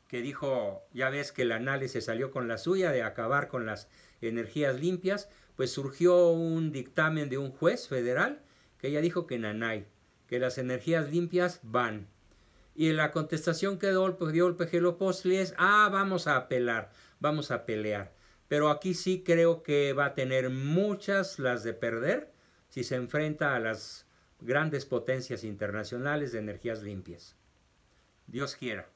que dijo, ya ves que la Nale se salió con la suya de acabar con las energías limpias, pues surgió un dictamen de un juez federal que ella dijo que nanay, que las energías limpias van. Y la contestación que dio, el PG Lopozli es, ah, vamos a apelar, vamos a pelear. Pero aquí sí creo que va a tener muchas las de perder si se enfrenta a las grandes potencias internacionales de energías limpias. Dios quiera.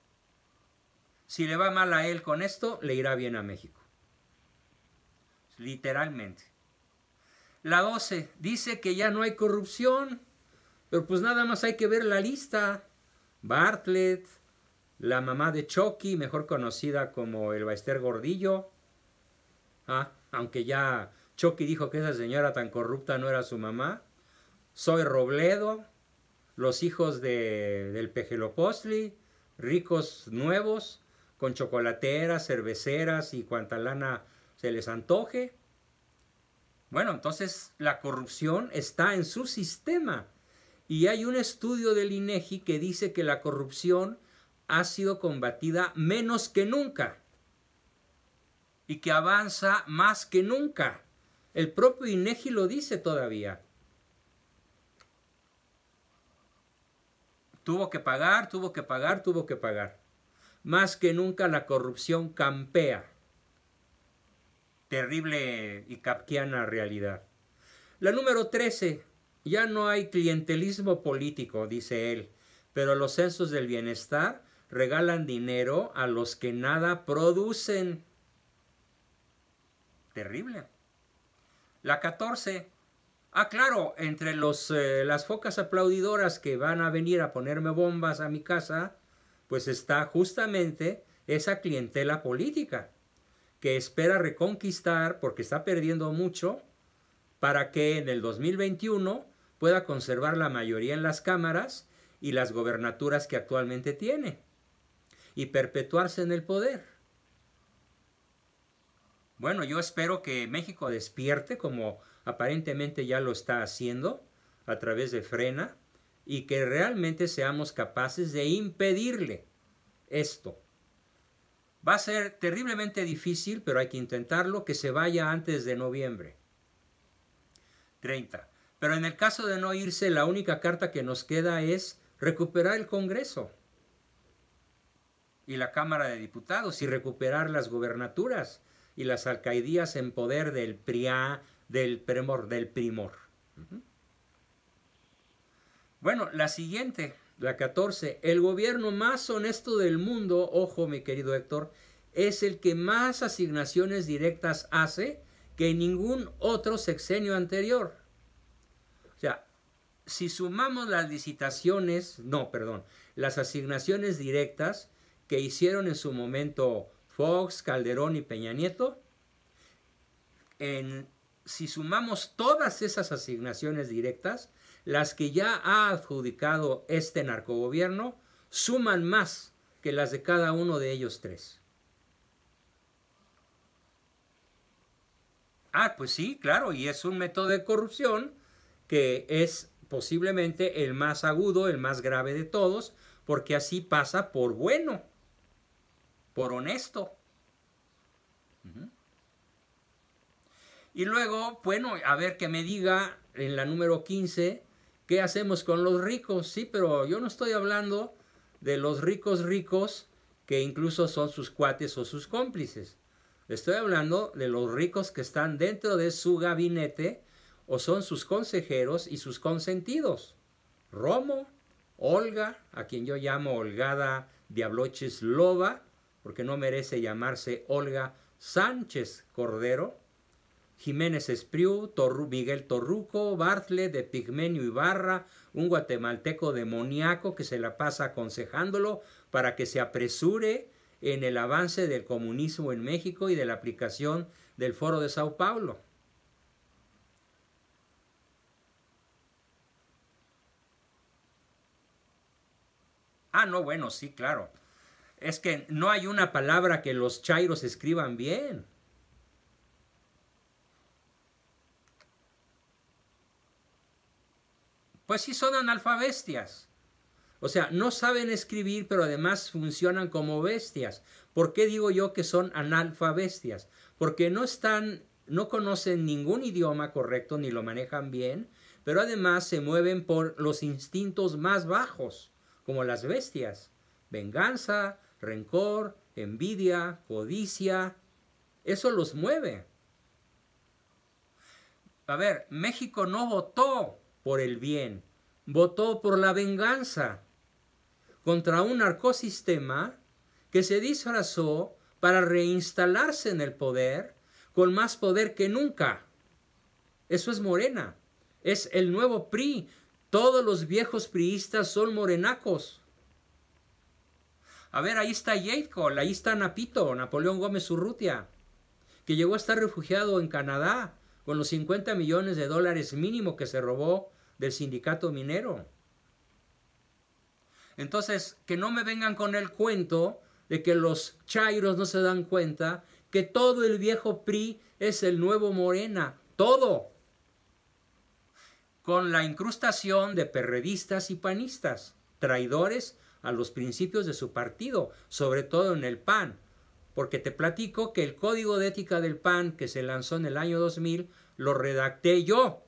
Si le va mal a él con esto, le irá bien a México. Literalmente. La 12 dice que ya no hay corrupción, pero pues nada más hay que ver la lista. Bartlett, la mamá de Chucky, mejor conocida como el Baester Gordillo, ¿Ah? Aunque ya Chucky dijo que esa señora tan corrupta no era su mamá. Soy Robledo, los hijos de, del Pejelopostli, ricos nuevos, con chocolateras, cerveceras y cuanta lana se les antoje. Bueno, entonces la corrupción está en su sistema. Y hay un estudio del INEGI e que dice que la corrupción ha sido combatida menos que nunca y que avanza más que nunca. El propio Inegi lo dice todavía. Tuvo que pagar, tuvo que pagar, tuvo que pagar. Más que nunca la corrupción campea. Terrible y capquiana realidad. La número 13. Ya no hay clientelismo político, dice él, pero los censos del bienestar regalan dinero a los que nada producen terrible. La 14. Ah, claro, entre los, eh, las focas aplaudidoras que van a venir a ponerme bombas a mi casa, pues está justamente esa clientela política que espera reconquistar porque está perdiendo mucho para que en el 2021 pueda conservar la mayoría en las cámaras y las gobernaturas que actualmente tiene y perpetuarse en el poder. Bueno, yo espero que México despierte como aparentemente ya lo está haciendo a través de frena y que realmente seamos capaces de impedirle esto. Va a ser terriblemente difícil, pero hay que intentarlo, que se vaya antes de noviembre. 30. Pero en el caso de no irse, la única carta que nos queda es recuperar el Congreso y la Cámara de Diputados y recuperar las gubernaturas y las alcaidías en poder del Pria, del premor, del primor. Bueno, la siguiente, la 14. El gobierno más honesto del mundo, ojo mi querido Héctor, es el que más asignaciones directas hace que ningún otro sexenio anterior. O sea, si sumamos las licitaciones, no, perdón, las asignaciones directas que hicieron en su momento Fox, Calderón y Peña Nieto, en, si sumamos todas esas asignaciones directas, las que ya ha adjudicado este narcogobierno, suman más que las de cada uno de ellos tres. Ah, pues sí, claro, y es un método de corrupción que es posiblemente el más agudo, el más grave de todos, porque así pasa por bueno por honesto. Y luego, bueno, a ver que me diga en la número 15, ¿qué hacemos con los ricos? Sí, pero yo no estoy hablando de los ricos ricos que incluso son sus cuates o sus cómplices. Estoy hablando de los ricos que están dentro de su gabinete o son sus consejeros y sus consentidos. Romo, Olga, a quien yo llamo holgada Diabloches Loba, porque no merece llamarse Olga Sánchez Cordero, Jiménez Espriu, Miguel Torruco, Bartle de Pigmenio Ibarra, un guatemalteco demoníaco que se la pasa aconsejándolo para que se apresure en el avance del comunismo en México y de la aplicación del Foro de Sao Paulo. Ah, no, bueno, sí, claro es que no hay una palabra que los chairos escriban bien. Pues sí son analfabestias. O sea, no saben escribir, pero además funcionan como bestias. ¿Por qué digo yo que son analfabestias? Porque no están, no conocen ningún idioma correcto ni lo manejan bien, pero además se mueven por los instintos más bajos, como las bestias. Venganza, rencor, envidia, codicia. Eso los mueve. A ver, México no votó por el bien, votó por la venganza contra un narcosistema que se disfrazó para reinstalarse en el poder con más poder que nunca. Eso es Morena, es el nuevo PRI. Todos los viejos priistas son morenacos. A ver, ahí está Cole, ahí está Napito, Napoleón Gómez Urrutia, que llegó a estar refugiado en Canadá con los 50 millones de dólares mínimo que se robó del sindicato minero. Entonces, que no me vengan con el cuento de que los chairos no se dan cuenta que todo el viejo PRI es el nuevo Morena, todo, con la incrustación de perredistas y panistas, traidores a los principios de su partido, sobre todo en el PAN, porque te platico que el código de ética del PAN que se lanzó en el año 2000 lo redacté yo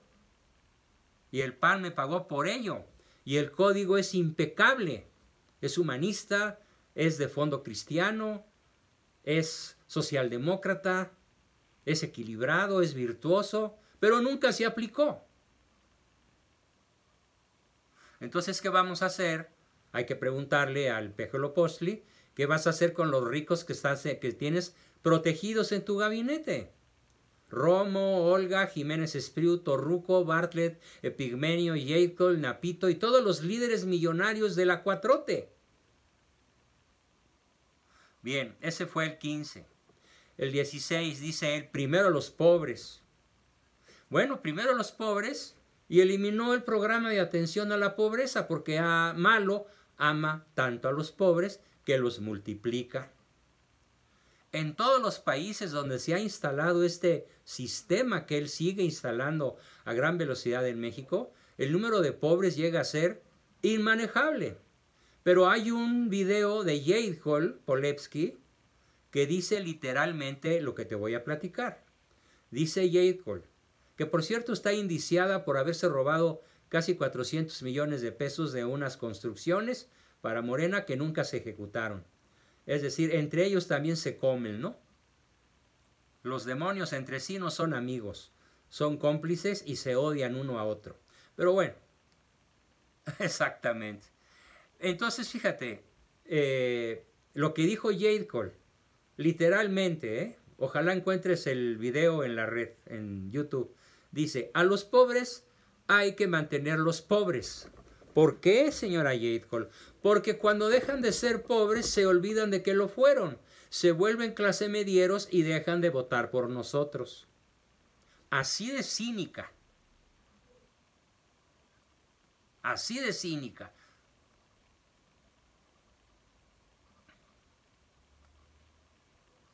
y el PAN me pagó por ello y el código es impecable, es humanista, es de fondo cristiano, es socialdemócrata, es equilibrado, es virtuoso, pero nunca se aplicó. Entonces, ¿qué vamos a hacer hay que preguntarle al Pejolopostli qué vas a hacer con los ricos que, estás, que tienes protegidos en tu gabinete. Romo, Olga, Jiménez Espriu, Ruco, Bartlett, Epigmenio, Yacol, Napito y todos los líderes millonarios de la cuatrote. Bien, ese fue el 15. El 16 dice él, primero los pobres. Bueno, primero los pobres y eliminó el programa de atención a la pobreza porque a ah, Malo ama tanto a los pobres que los multiplica. En todos los países donde se ha instalado este sistema que él sigue instalando a gran velocidad en México, el número de pobres llega a ser inmanejable. Pero hay un video de Jade Hall Polepsky, que dice literalmente lo que te voy a platicar. Dice Jade Hall, que por cierto está indiciada por haberse robado casi 400 millones de pesos de unas construcciones para Morena que nunca se ejecutaron. Es decir, entre ellos también se comen, ¿no? Los demonios entre sí no son amigos, son cómplices y se odian uno a otro. Pero bueno, exactamente. Entonces, fíjate, eh, lo que dijo Jade Cole, literalmente, ¿eh? ojalá encuentres el video en la red, en YouTube, dice, a los pobres hay que mantenerlos pobres. ¿Por qué, señora Yatecol? Porque cuando dejan de ser pobres se olvidan de que lo fueron, se vuelven clase medieros y dejan de votar por nosotros. Así de cínica. Así de cínica.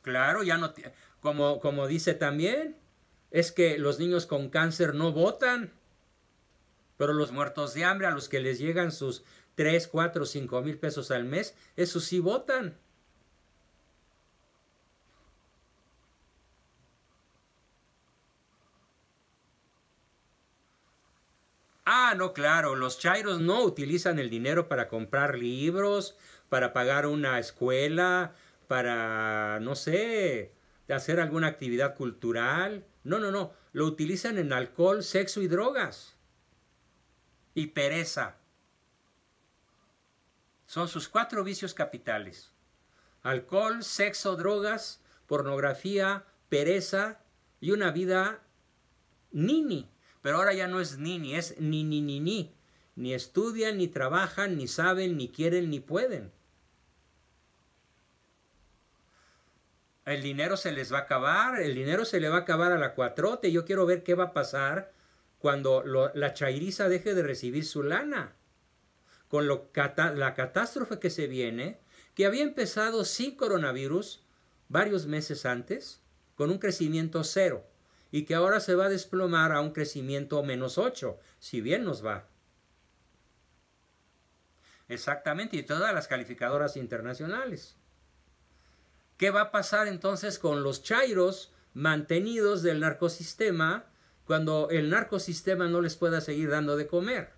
Claro, ya no como, como dice también, es que los niños con cáncer no votan. Pero los muertos de hambre, a los que les llegan sus 3, 4, 5 mil pesos al mes, esos sí votan. Ah, no, claro, los chairos no utilizan el dinero para comprar libros, para pagar una escuela, para, no sé, hacer alguna actividad cultural. No, no, no, lo utilizan en alcohol, sexo y drogas y pereza. Son sus cuatro vicios capitales. Alcohol, sexo, drogas, pornografía, pereza y una vida nini. Pero ahora ya no es nini, es ni ni ni Ni estudian, ni trabajan, ni saben, ni quieren, ni pueden. El dinero se les va a acabar, el dinero se le va a acabar a la cuatrote. Yo quiero ver qué va a pasar cuando la chairiza deje de recibir su lana, con la catástrofe que se viene, que había empezado sin coronavirus varios meses antes, con un crecimiento cero, y que ahora se va a desplomar a un crecimiento menos 8, si bien nos va. Exactamente, y todas las calificadoras internacionales. ¿Qué va a pasar entonces con los chairos mantenidos del narcosistema cuando el narcosistema no les pueda seguir dando de comer.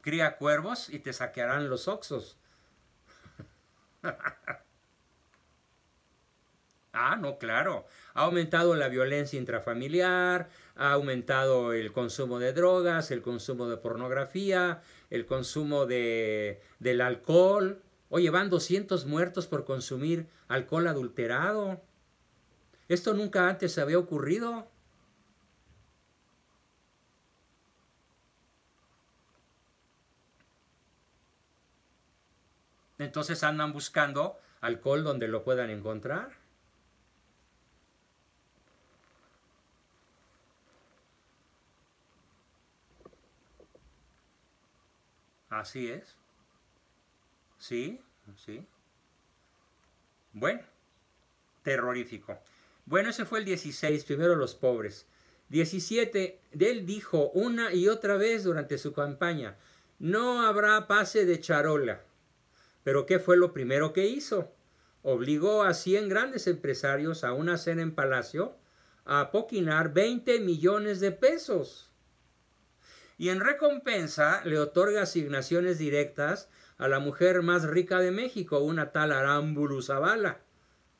Cría cuervos y te saquearán los oxos. ah, no, claro. Ha aumentado la violencia intrafamiliar, ha aumentado el consumo de drogas, el consumo de pornografía, el consumo de, del alcohol. Oye, van 200 muertos por consumir alcohol adulterado. Esto nunca antes había ocurrido. Entonces andan buscando alcohol donde lo puedan encontrar. Así es. Sí, sí. Bueno, terrorífico. Bueno, ese fue el 16, primero los pobres. 17, él dijo una y otra vez durante su campaña, no habrá pase de charola. Pero ¿qué fue lo primero que hizo? Obligó a 100 grandes empresarios a una cena en palacio a apoquinar 20 millones de pesos. Y en recompensa le otorga asignaciones directas a la mujer más rica de México, una tal Aramburu Zavala.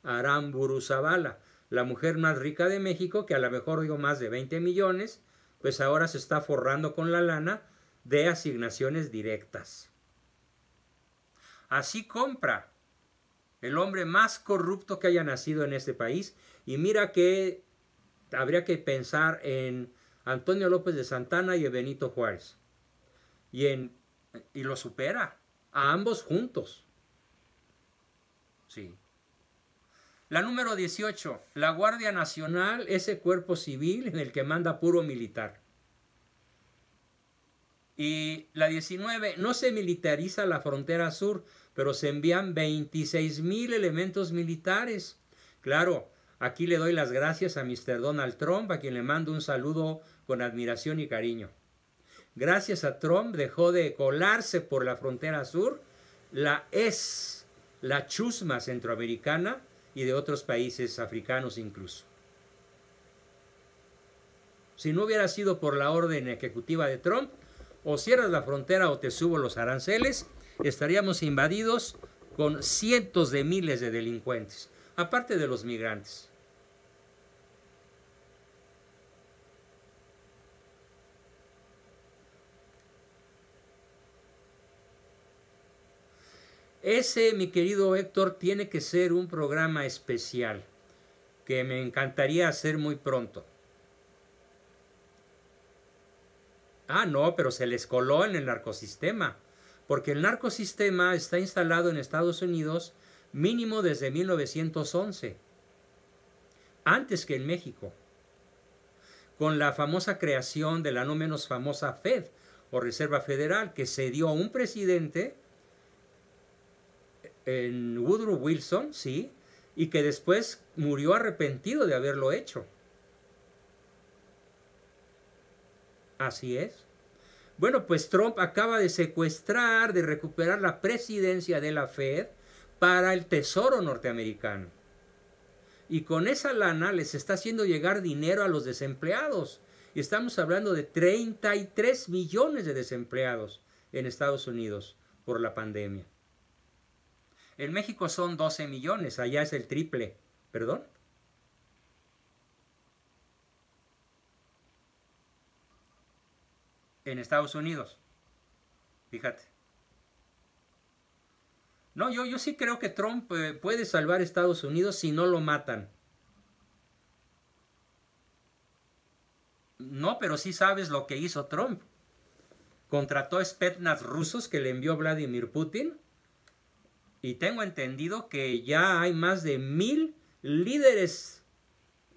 Aramburu Zavala, la mujer más rica de México, que a lo mejor dio más de 20 millones, pues ahora se está forrando con la lana de asignaciones directas. Así compra el hombre más corrupto que haya nacido en este país. Y mira que habría que pensar en Antonio López de Santana y Benito Juárez. Y, en, y lo supera, a ambos juntos. Sí. La número 18, la Guardia Nacional, ese cuerpo civil en el que manda puro militar. Y la 19, no se militariza la frontera sur pero se envían 26 mil elementos militares. Claro, aquí le doy las gracias a Mr. Donald Trump, a quien le mando un saludo con admiración y cariño. Gracias a Trump dejó de colarse por la frontera sur la es, la chusma centroamericana y de otros países africanos incluso. Si no hubiera sido por la orden ejecutiva de Trump, o cierras la frontera o te subo los aranceles, estaríamos invadidos con cientos de miles de delincuentes, aparte de los migrantes. Ese, mi querido Héctor, tiene que ser un programa especial que me encantaría hacer muy pronto. Ah, no, pero se les coló en el narcosistema porque el narcosistema está instalado en Estados Unidos mínimo desde 1911, antes que en México, con la famosa creación de la no menos famosa Fed o Reserva Federal que se dio a un presidente en Woodrow Wilson, sí, y que después murió arrepentido de haberlo hecho. Así es. Bueno, pues Trump acaba de secuestrar, de recuperar la presidencia de la Fed para el Tesoro norteamericano. Y con esa lana les está haciendo llegar dinero a los desempleados. Y estamos hablando de 33 millones de desempleados en Estados Unidos por la pandemia. En México son 12 millones, allá es el triple. ¿Perdón? en Estados Unidos. Fíjate. No, yo, yo sí creo que Trump eh, puede salvar a Estados Unidos si no lo matan. No, pero sí sabes lo que hizo Trump. Contrató espetnas rusos que le envió Vladimir Putin. Y tengo entendido que ya hay más de mil líderes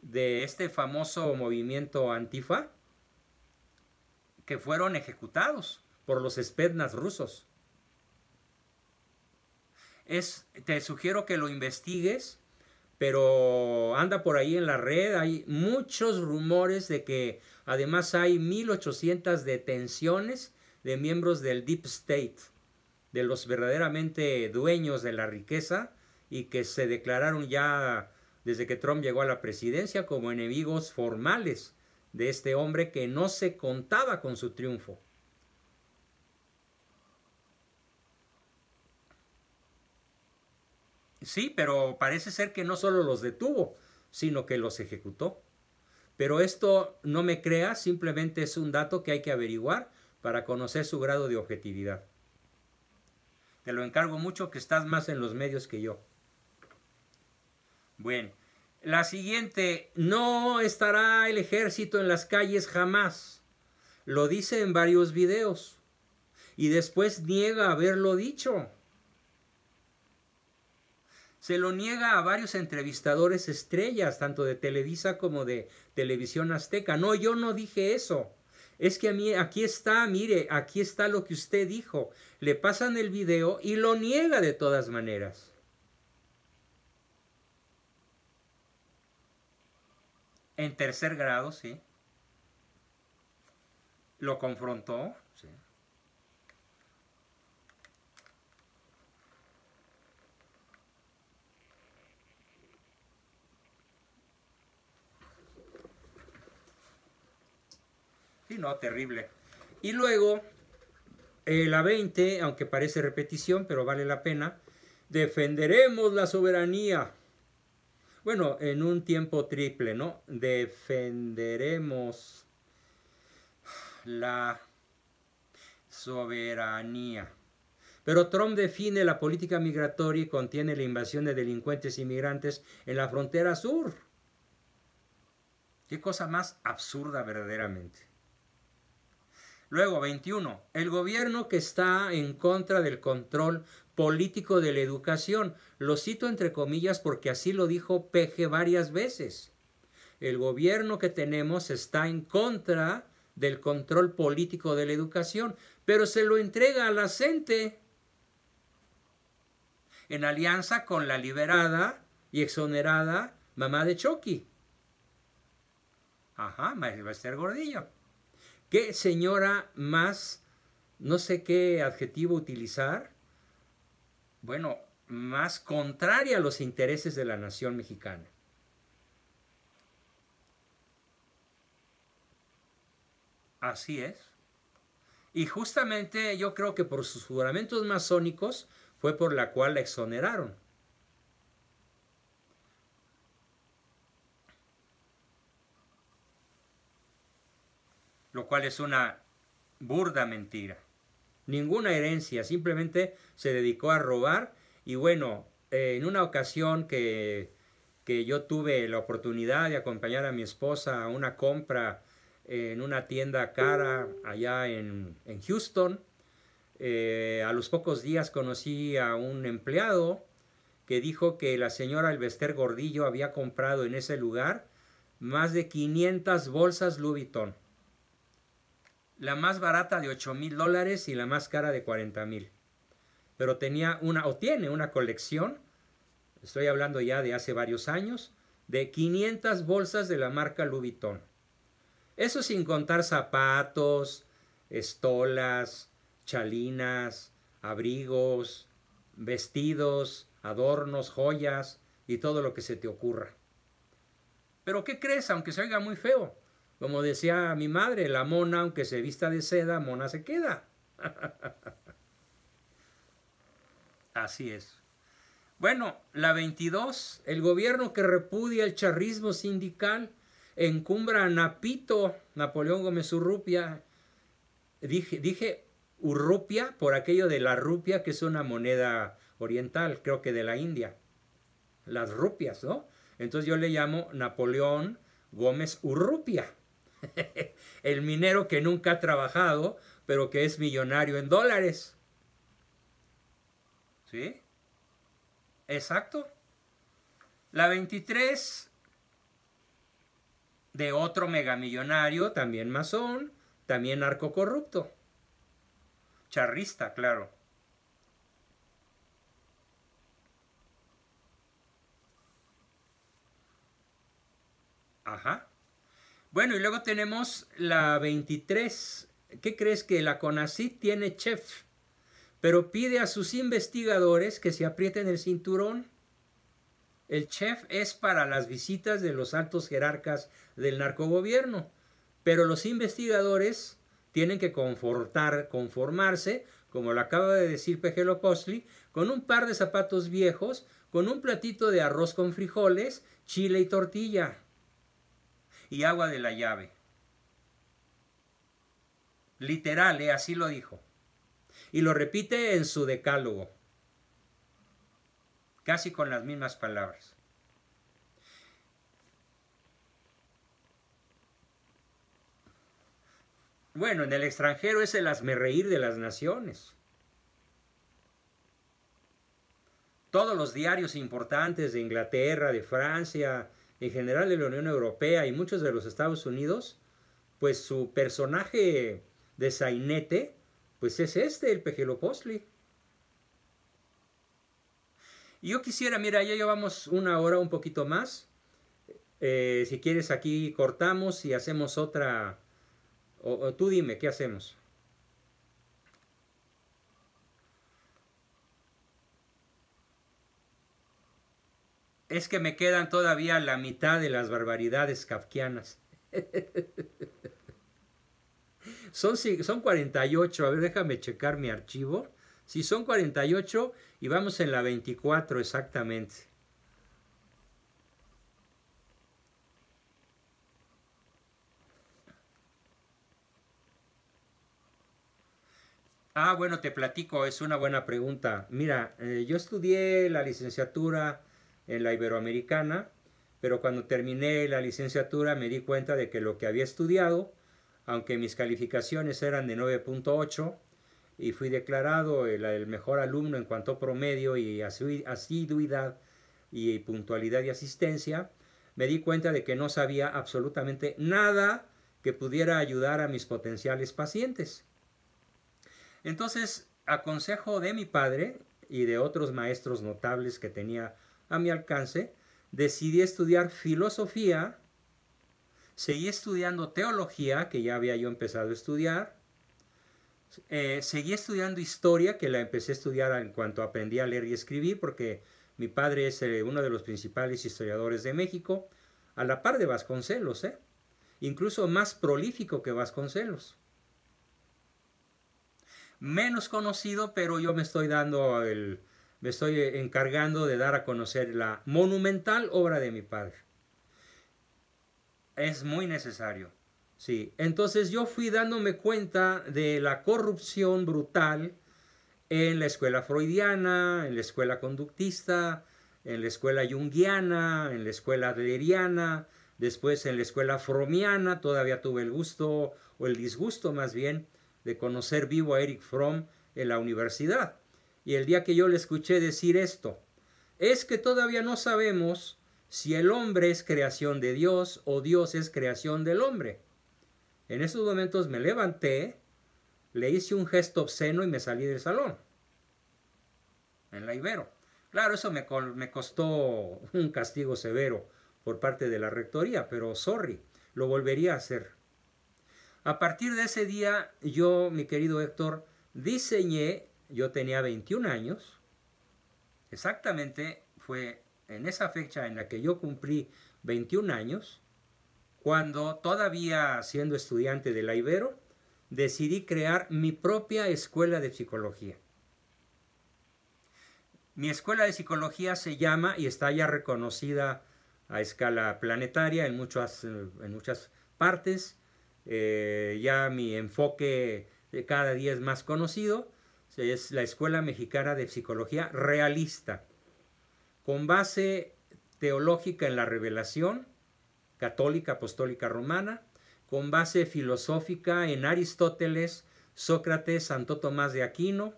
de este famoso movimiento antifa que fueron ejecutados por los espednas rusos. Es, te sugiero que lo investigues, pero anda por ahí en la red, hay muchos rumores de que además hay 1800 detenciones de miembros del Deep State, de los verdaderamente dueños de la riqueza y que se declararon ya desde que Trump llegó a la presidencia como enemigos formales de este hombre que no se contaba con su triunfo. Sí, pero parece ser que no solo los detuvo, sino que los ejecutó. Pero esto no me crea, simplemente es un dato que hay que averiguar para conocer su grado de objetividad. Te lo encargo mucho que estás más en los medios que yo. Bueno, la siguiente, no estará el ejército en las calles jamás. Lo dice en varios videos. Y después niega haberlo dicho. Se lo niega a varios entrevistadores estrellas, tanto de Televisa como de Televisión Azteca. No, yo no dije eso. Es que a mí, aquí está, mire, aquí está lo que usted dijo. Le pasan el video y lo niega de todas maneras. En tercer grado, sí. Lo confrontó, sí. no, terrible. Y luego, eh, la 20, aunque parece repetición, pero vale la pena, defenderemos la soberanía bueno, en un tiempo triple, ¿no? Defenderemos la soberanía. Pero Trump define la política migratoria y contiene la invasión de delincuentes inmigrantes en la frontera sur. Qué cosa más absurda verdaderamente. Luego, 21. El gobierno que está en contra del control político de la educación. Lo cito entre comillas porque así lo dijo Peje varias veces. El gobierno que tenemos está en contra del control político de la educación, pero se lo entrega a la gente en alianza con la liberada y exonerada mamá de Chucky. Ajá, a ser Gordillo. ¿Qué señora más, no sé qué adjetivo utilizar? Bueno, más contraria a los intereses de la nación mexicana. Así es. Y justamente yo creo que por sus juramentos masónicos fue por la cual la exoneraron. lo cual es una burda mentira. Ninguna herencia, simplemente se dedicó a robar y bueno, eh, en una ocasión que, yo tuve la oportunidad de acompañar a mi esposa a una compra en una tienda cara allá en, Houston, eh, a los pocos días conocí a un empleado que dijo que la señora Elbester Gordillo había comprado en ese lugar más de 500 bolsas Louis Vuitton la más barata de 8 mil dólares y la más cara de 40 mil. Pero tenía una, o tiene una colección, estoy hablando ya de hace varios años, de 500 bolsas de la marca Louis Eso sin contar zapatos, estolas, chalinas, abrigos, vestidos, adornos, joyas y todo lo que se te ocurra. Pero ¿qué crees? Aunque se oiga muy feo, como decía mi madre, la mona, aunque se vista de seda, mona se queda. Así es. Bueno, la 22, el gobierno que repudia el charrismo sindical encumbra a Napito, Napoleón Gómez Urrupia. Dije, dije Urrupia por aquello de la rupia, que es una moneda oriental, creo que de la India. Las rupias, ¿no? Entonces yo le llamo Napoleón Gómez Urrupia. el minero que nunca ha trabajado, pero que es millonario en dólares. ¿Sí? Exacto. La 23 de otro megamillonario, también masón, también arco corrupto. Charrista, claro. Ajá. Bueno, y luego tenemos la 23. ¿Qué crees que la CONACYT tiene chef? Pero pide a sus investigadores que se aprieten el cinturón. El chef es para las visitas de los altos jerarcas del narcogobierno, pero los investigadores tienen que conformarse, como lo acaba de decir Pejelo Costly, con un par de zapatos viejos, con un platito de arroz con frijoles, chile y tortilla y agua de la llave. Literal, ¿eh? así lo dijo. Y lo repite en su decálogo, casi con las mismas palabras. Bueno, en el extranjero es el reír de las naciones. Todos los diarios importantes de Inglaterra, de Francia, en general de la Unión Europea y muchos de los Estados Unidos, pues su personaje de sainete, pues es este, el Pejelopostli. Yo quisiera, mira, ya llevamos una hora, un poquito más. Eh, si quieres, aquí cortamos y hacemos otra... o tú dime, ¿qué hacemos? es que me quedan todavía la mitad de las barbaridades kafkianas. son, son 48, a ver, déjame checar mi archivo. Si son 48 y vamos en la 24 exactamente. Ah, bueno, te platico, es una buena pregunta. Mira, eh, yo estudié la licenciatura en la Iberoamericana, pero cuando terminé la licenciatura me di cuenta de que lo que había estudiado, aunque mis calificaciones eran de 9.8 y fui declarado el, mejor alumno en cuanto a promedio y asiduidad y puntualidad y asistencia, me di cuenta de que no sabía absolutamente nada que pudiera ayudar a mis potenciales pacientes. Entonces, a consejo de mi padre y de otros maestros notables que tenía a mi alcance, decidí estudiar filosofía, seguí estudiando teología, que ya había yo empezado a estudiar, eh, seguí estudiando historia, que la empecé a estudiar en cuanto aprendí a leer y escribir, porque mi padre es eh, uno de los principales historiadores de México, a la par de Vasconcelos, ¿eh? incluso más prolífico que Vasconcelos. Menos conocido, pero yo me estoy dando el, me estoy eh, encargando de dar a conocer la monumental obra de mi padre. Es muy necesario. Sí, entonces yo fui dándome cuenta de la corrupción brutal en la escuela freudiana, en la escuela conductista, en la escuela junguiana, en la escuela adleriana, después en la escuela fromiana, todavía tuve el gusto, o el disgusto más bien, de conocer vivo a Eric Fromm en la universidad y el día que yo le escuché decir esto, es que todavía no sabemos si el hombre es creación de Dios o Dios es creación del hombre. En esos momentos me levanté, le hice un gesto obsceno y me salí del salón. En la Ibero. Claro, eso me, costó un castigo severo por parte de la rectoría, pero sorry, lo volvería a hacer. A partir de ese día, yo, mi querido Héctor, diseñé yo tenía 21 años, exactamente fue en esa fecha en la que yo cumplí 21 años, cuando todavía siendo estudiante de la Ibero, decidí crear mi propia escuela de psicología. Mi escuela de psicología se llama y está ya reconocida a escala planetaria en muchas, en muchas partes. Eh, ya mi enfoque cada día es más conocido es la Escuela Mexicana de Psicología Realista, con base teológica en la revelación, católica, apostólica, romana, con base filosófica en Aristóteles, Sócrates, Santo Tomás de Aquino,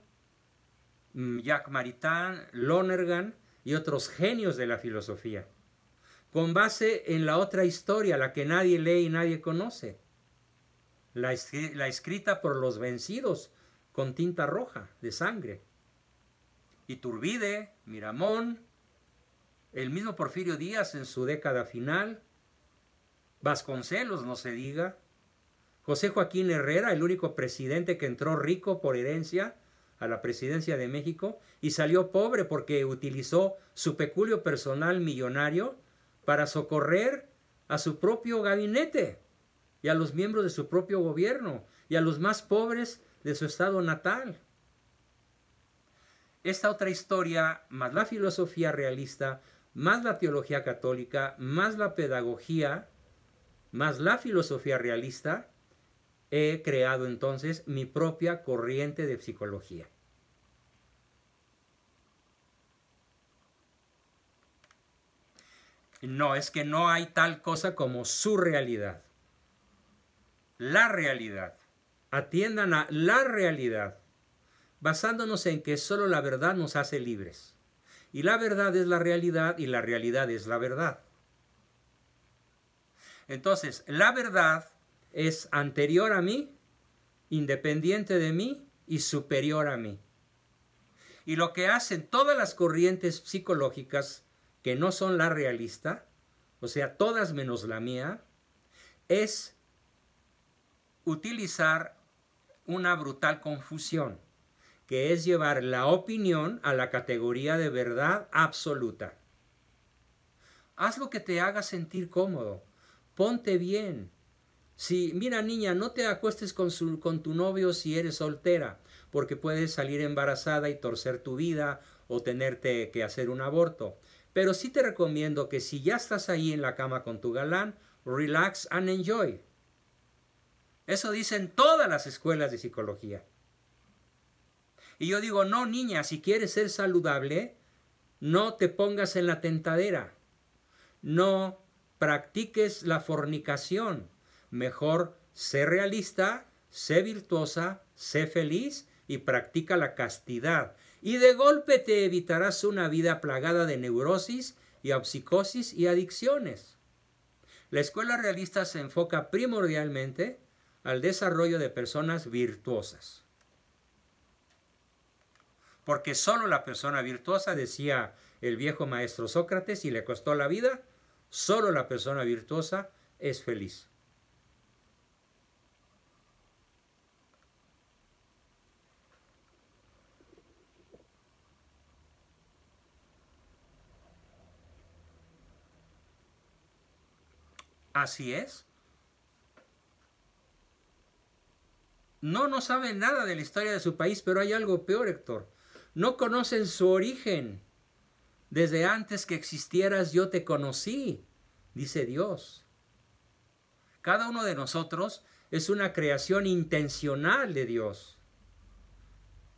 mm, Jacques Maritain, Lonergan y otros genios de la filosofía, con base en la otra historia, la que nadie lee y nadie conoce, la, escrita por los vencidos, con tinta roja de sangre. Iturbide, Miramón, el mismo Porfirio Díaz en su década final, Vasconcelos, no se diga, José Joaquín Herrera, el único presidente que entró rico por herencia a la presidencia de México y salió pobre porque utilizó su peculio personal millonario para socorrer a su propio gabinete y a los miembros de su propio gobierno y a los más pobres de su estado natal. Esta otra historia, más la filosofía realista, más la teología católica, más la pedagogía, más la filosofía realista, he creado entonces mi propia corriente de psicología. No, es que no hay tal cosa como su realidad. La realidad atiendan a la realidad, basándonos en que solo la verdad nos hace libres. Y la verdad es la realidad y la realidad es la verdad. Entonces, la verdad es anterior a mí, independiente de mí y superior a mí. Y lo que hacen todas las corrientes psicológicas que no son la realista, o sea, todas menos la mía, es utilizar una brutal confusión, que es llevar la opinión a la categoría de verdad absoluta. Haz lo que te haga sentir cómodo, ponte bien. Si, mira niña, no te acuestes con, con tu novio si eres soltera, porque puedes salir embarazada y torcer tu vida o tenerte que hacer un aborto. Pero sí te recomiendo que si ya estás ahí en la cama con tu galán, relax and enjoy. Eso dicen todas las escuelas de psicología. Y yo digo, no, niña, si quieres ser saludable, no te pongas en la tentadera. No practiques la fornicación. Mejor sé realista, sé virtuosa, sé feliz y practica la castidad. Y de golpe te evitarás una vida plagada de neurosis y psicosis y adicciones. La escuela realista se enfoca primordialmente al desarrollo de personas virtuosas. Porque solo la persona virtuosa, decía el viejo maestro Sócrates, y le costó la vida, solo la persona virtuosa es feliz. Así es. No, no saben nada de la historia de su país, pero hay algo peor, Héctor. No conocen su origen. Desde antes que existieras yo te conocí, dice Dios. Cada uno de nosotros es una creación intencional de Dios.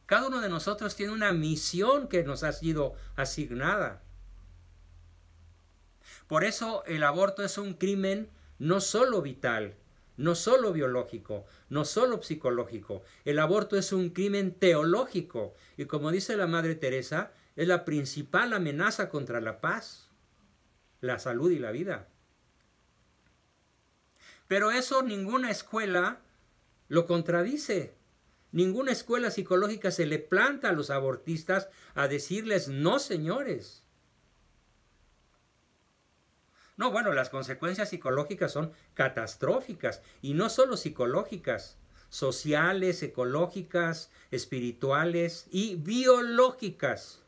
Cada uno de nosotros tiene una misión que nos ha sido asignada. Por eso el aborto es un crimen no solo vital, no solo biológico, no solo psicológico. El aborto es un crimen teológico y como dice la Madre Teresa, es la principal amenaza contra la paz, la salud y la vida. Pero eso ninguna escuela lo contradice. Ninguna escuela psicológica se le planta a los abortistas a decirles, no señores, no, bueno, las consecuencias psicológicas son catastróficas y no solo psicológicas, sociales, ecológicas, espirituales y biológicas.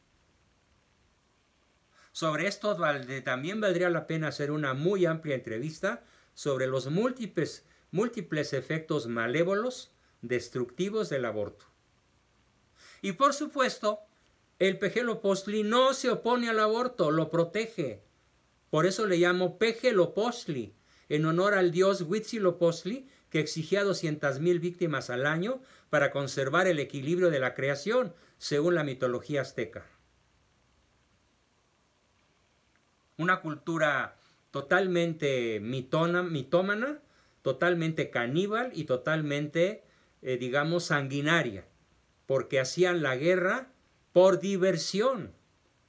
Sobre esto también valdría la pena hacer una muy amplia entrevista sobre los múltiples, múltiples efectos malévolos destructivos del aborto. Y por supuesto, el Pejelo Postli no se opone al aborto, lo protege. Por eso le llamo Pejelopostli, en honor al dios Huitziloposli, que exigía 200.000 víctimas al año para conservar el equilibrio de la creación, según la mitología azteca. Una cultura totalmente mitona, mitómana, totalmente caníbal y totalmente, eh, digamos, sanguinaria, porque hacían la guerra por diversión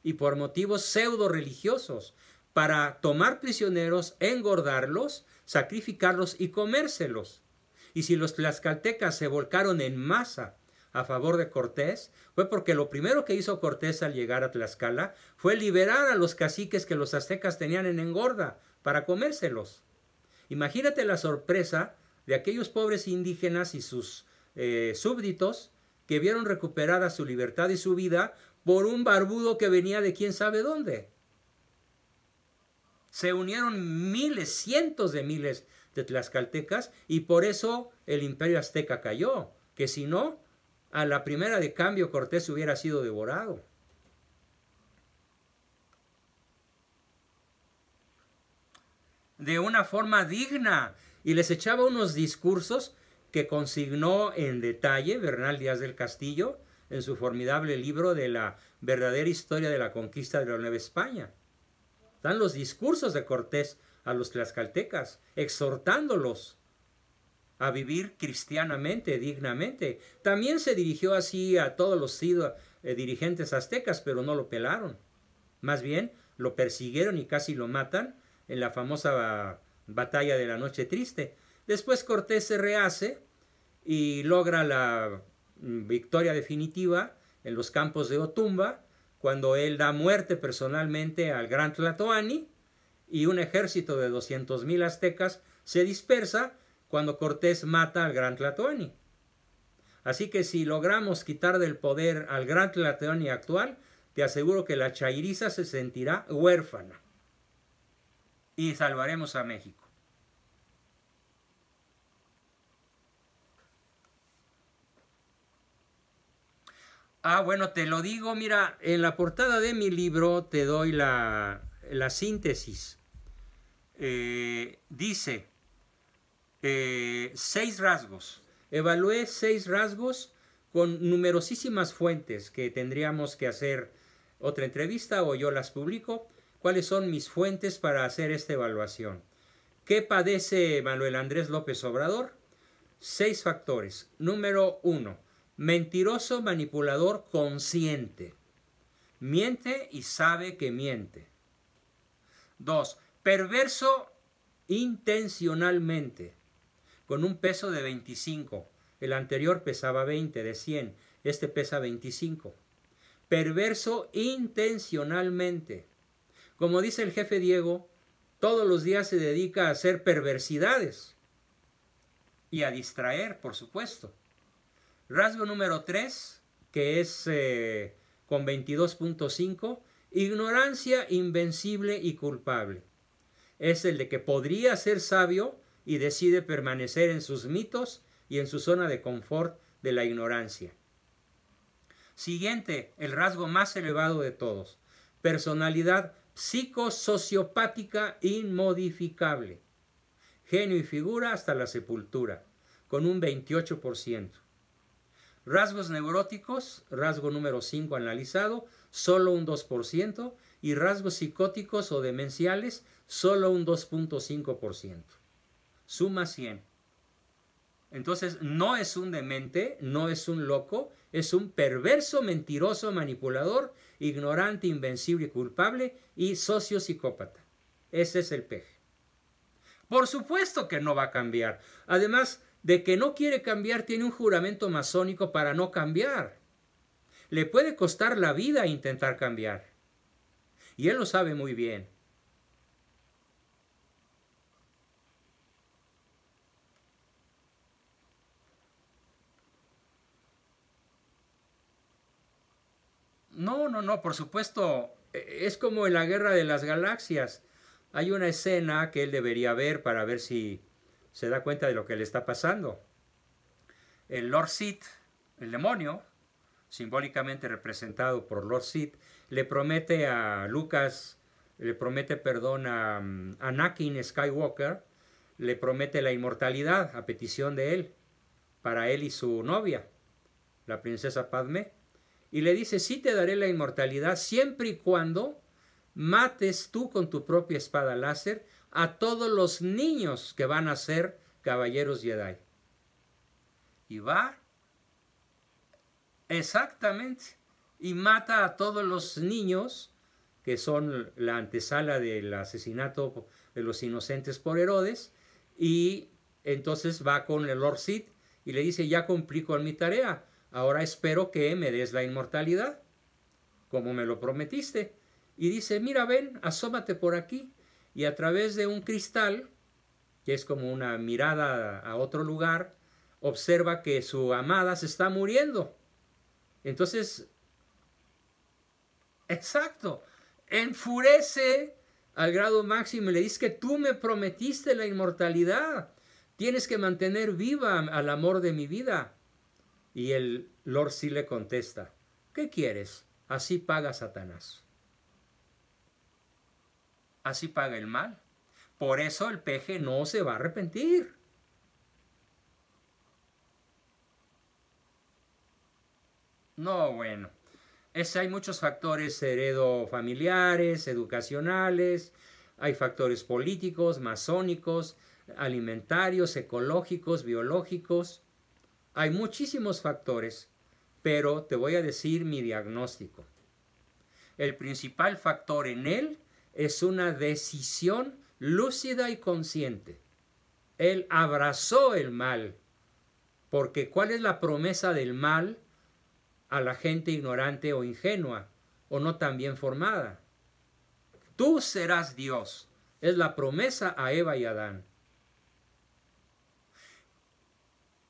y por motivos pseudo religiosos para tomar prisioneros, engordarlos, sacrificarlos y comérselos. Y si los tlaxcaltecas se volcaron en masa a favor de Cortés, fue porque lo primero que hizo Cortés al llegar a Tlaxcala fue liberar a los caciques que los aztecas tenían en engorda para comérselos. Imagínate la sorpresa de aquellos pobres indígenas y sus eh, súbditos que vieron recuperada su libertad y su vida por un barbudo que venía de quién sabe dónde se unieron miles, cientos de miles de tlaxcaltecas y por eso el imperio azteca cayó, que si no, a la primera de cambio Cortés hubiera sido devorado. De una forma digna y les echaba unos discursos que consignó en detalle Bernal Díaz del Castillo en su formidable libro de la verdadera historia de la conquista de la Nueva España. Dan los discursos de Cortés a los tlaxcaltecas, exhortándolos a vivir cristianamente, dignamente. También se dirigió así a todos los eh, dirigentes aztecas, pero no lo pelaron. Más bien, lo persiguieron y casi lo matan en la famosa batalla de la Noche Triste. Después Cortés se rehace y logra la mm, victoria definitiva en los campos de Otumba cuando él da muerte personalmente al gran Tlatoani y un ejército de 200.000 aztecas se dispersa cuando Cortés mata al gran Tlatoani. Así que si logramos quitar del poder al gran Tlatoani actual, te aseguro que la chairiza se sentirá huérfana y salvaremos a México. Ah, bueno, te lo digo, mira, en la portada de mi libro te doy la, síntesis. Eh, dice, eh, seis rasgos. Evalué seis rasgos con numerosísimas fuentes que tendríamos que hacer otra entrevista o yo las publico. ¿Cuáles son mis fuentes para hacer esta evaluación? ¿Qué padece Manuel Andrés López Obrador? Seis factores. Número uno, Mentiroso manipulador consciente. Miente y sabe que miente. Dos, Perverso intencionalmente. Con un peso de 25. El anterior pesaba 20 de 100. Este pesa 25. Perverso intencionalmente. Como dice el jefe Diego, todos los días se dedica a hacer perversidades y a distraer, por supuesto. Rasgo número 3, que es eh, con 22.5, ignorancia invencible y culpable. Es el de que podría ser sabio y decide permanecer en sus mitos y en su zona de confort de la ignorancia. Siguiente, el rasgo más elevado de todos, personalidad psicosociopática inmodificable, genio y figura hasta la sepultura, con un 28%. Rasgos neuróticos, rasgo número 5 analizado, solo un 2%, y rasgos psicóticos o demenciales, solo un 2.5%. Suma 100. Entonces, no es un demente, no es un loco, es un perverso, mentiroso, manipulador, ignorante, invencible, culpable y socio psicópata. Ese es el peje. Por supuesto que no va a cambiar. Además, de que no quiere cambiar tiene un juramento masónico para no cambiar. Le puede costar la vida intentar cambiar. Y él lo sabe muy bien. No, no, no, por supuesto, e, es como en la guerra de las galaxias. Hay una escena que él debería ver para ver si se da cuenta de lo que le está pasando. El Lord Sith, el demonio, simbólicamente representado por Lord Sith, le promete a Lucas, le promete perdón a mm, Anakin Skywalker, le promete la inmortalidad a petición de él, para él y su novia, la princesa Padme. Y le dice, sí te daré la inmortalidad siempre y cuando mates tú con tu propia espada láser a todos los niños que van a ser caballeros Jedi. Y va exactamente y mata a todos los niños que son la antesala del asesinato de los inocentes por Herodes y entonces va con el Lord Sid y le dice, ya cumplí con mi tarea, ahora espero que me des la inmortalidad, como me lo prometiste. Y dice, mira, ven, asómate por aquí y a través de un cristal, que es como una mirada a otro lugar, observa que su amada se está muriendo. Entonces, exacto, enfurece al grado máximo y le dice que tú me prometiste la inmortalidad. Tienes que mantener viva al amor de mi vida. Y el Lord sí le contesta, ¿qué quieres? Así paga Satanás así paga el mal. Por eso el peje no se va a arrepentir. No, bueno. Es, hay muchos factores heredofamiliares, educacionales, hay factores políticos, masónicos, alimentarios, ecológicos, biológicos. Hay muchísimos factores, pero te voy a decir mi diagnóstico. El principal factor en él es una decisión lúcida y consciente. Él abrazó el mal, porque ¿cuál es la promesa del mal a la gente ignorante o ingenua o no tan bien formada? Tú serás Dios, es la promesa a Eva y Adán.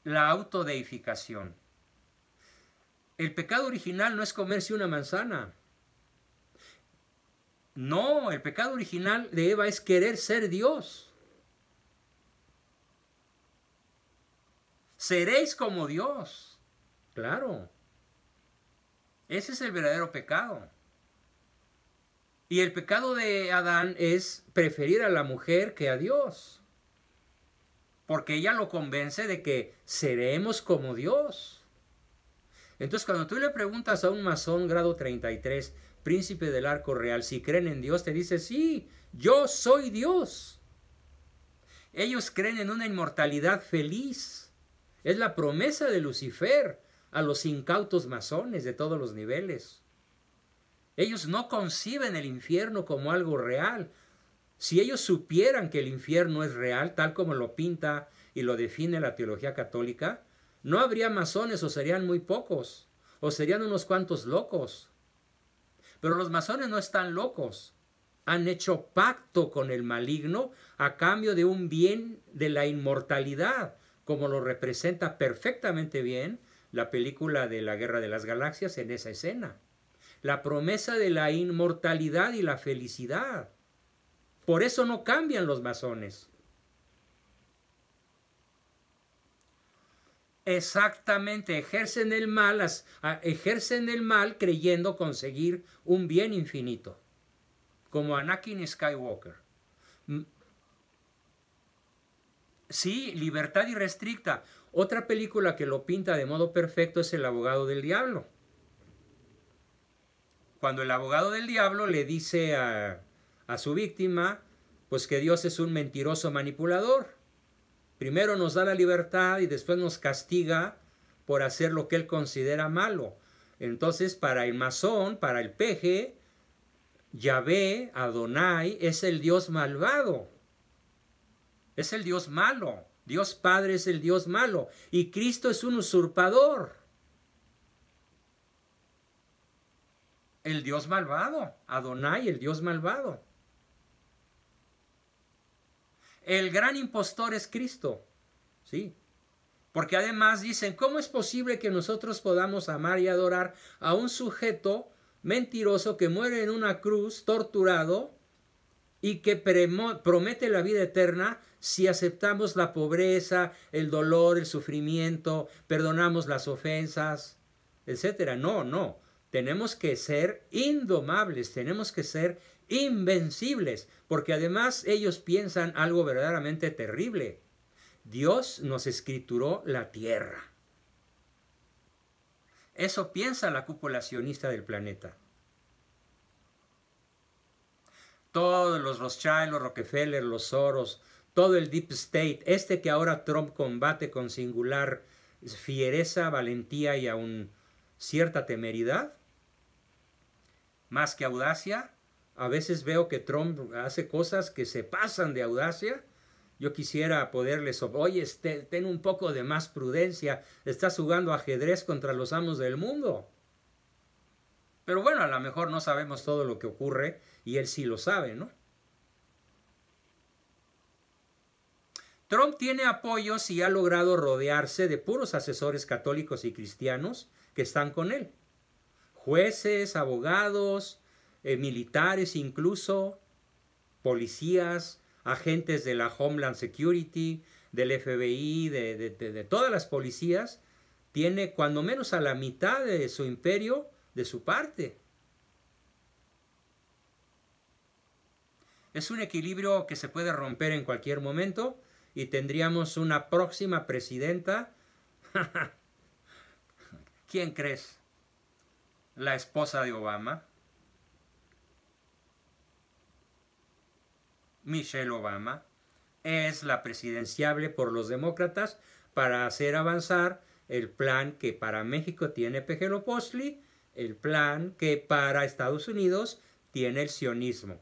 La autodeificación. El pecado original no es comerse una manzana, no, el pecado original de Eva es querer ser Dios. Seréis como Dios. Claro. Ese es el verdadero pecado. Y el pecado de Adán es preferir a la mujer que a Dios. Porque ella lo convence de que seremos como Dios. Entonces, cuando tú le preguntas a un masón grado 33, príncipe del arco real, si creen en Dios, te dice, sí, yo soy Dios. Ellos creen en una inmortalidad feliz. Es la promesa de Lucifer a los incautos masones de todos los niveles. Ellos no conciben el infierno como algo real. Si ellos supieran que el infierno es real, tal como lo pinta y lo define la teología católica, no habría masones o serían muy pocos, o serían unos cuantos locos, pero los masones no están locos. Han hecho pacto con el maligno a cambio de un bien de la inmortalidad, como lo representa perfectamente bien la película de la Guerra de las Galaxias en esa escena. La promesa de la inmortalidad y la felicidad. Por eso no cambian los masones. Exactamente, ejercen el mal, ejercen el mal creyendo conseguir un bien infinito, como Anakin Skywalker. Sí, libertad irrestricta. Otra película que lo pinta de modo perfecto es El abogado del diablo. Cuando el abogado del diablo le dice a, a su víctima, pues que Dios es un mentiroso manipulador Primero nos da la libertad y después nos castiga por hacer lo que él considera malo. Entonces, para el masón, para el peje, Yahvé, Adonai, es el Dios malvado. Es el Dios malo. Dios Padre es el Dios malo. Y Cristo es un usurpador. El Dios malvado. Adonai, el Dios malvado. El gran impostor es Cristo. Sí. Porque además dicen, ¿cómo es posible que nosotros podamos amar y adorar a un sujeto mentiroso que muere en una cruz, torturado, y que promete la vida eterna si aceptamos la pobreza, el dolor, el sufrimiento, perdonamos las ofensas, etcétera? No, no. Tenemos que ser indomables, tenemos que ser invencibles, porque además ellos piensan algo verdaderamente terrible. Dios nos escrituró la tierra. Eso piensa la cupulacionista del planeta. Todos los Rothschild, los Rockefeller, los Soros, todo el Deep State, este que ahora Trump combate con singular fiereza, valentía y aún cierta temeridad, más que audacia, a veces veo que Trump hace cosas que se pasan de audacia. Yo quisiera poderles, oye, este, ten un poco de más prudencia, Está jugando ajedrez contra los amos del mundo. Pero bueno, a lo mejor no sabemos todo lo que ocurre y él sí lo sabe, ¿no? Trump tiene apoyos y ha logrado rodearse de puros asesores católicos y cristianos que están con él. Jueces, abogados, eh, militares incluso, policías, agentes de la Homeland Security, del FBI, de, todas las policías, tiene cuando menos a la mitad de su imperio de su parte. Es un equilibrio que se puede romper en cualquier momento y tendríamos una próxima presidenta. ¿Quién crees? La esposa de Obama. Michelle Obama es la presidenciable por los demócratas para hacer avanzar el plan que para México tiene Pejelo Postli, el plan que para Estados Unidos tiene el sionismo.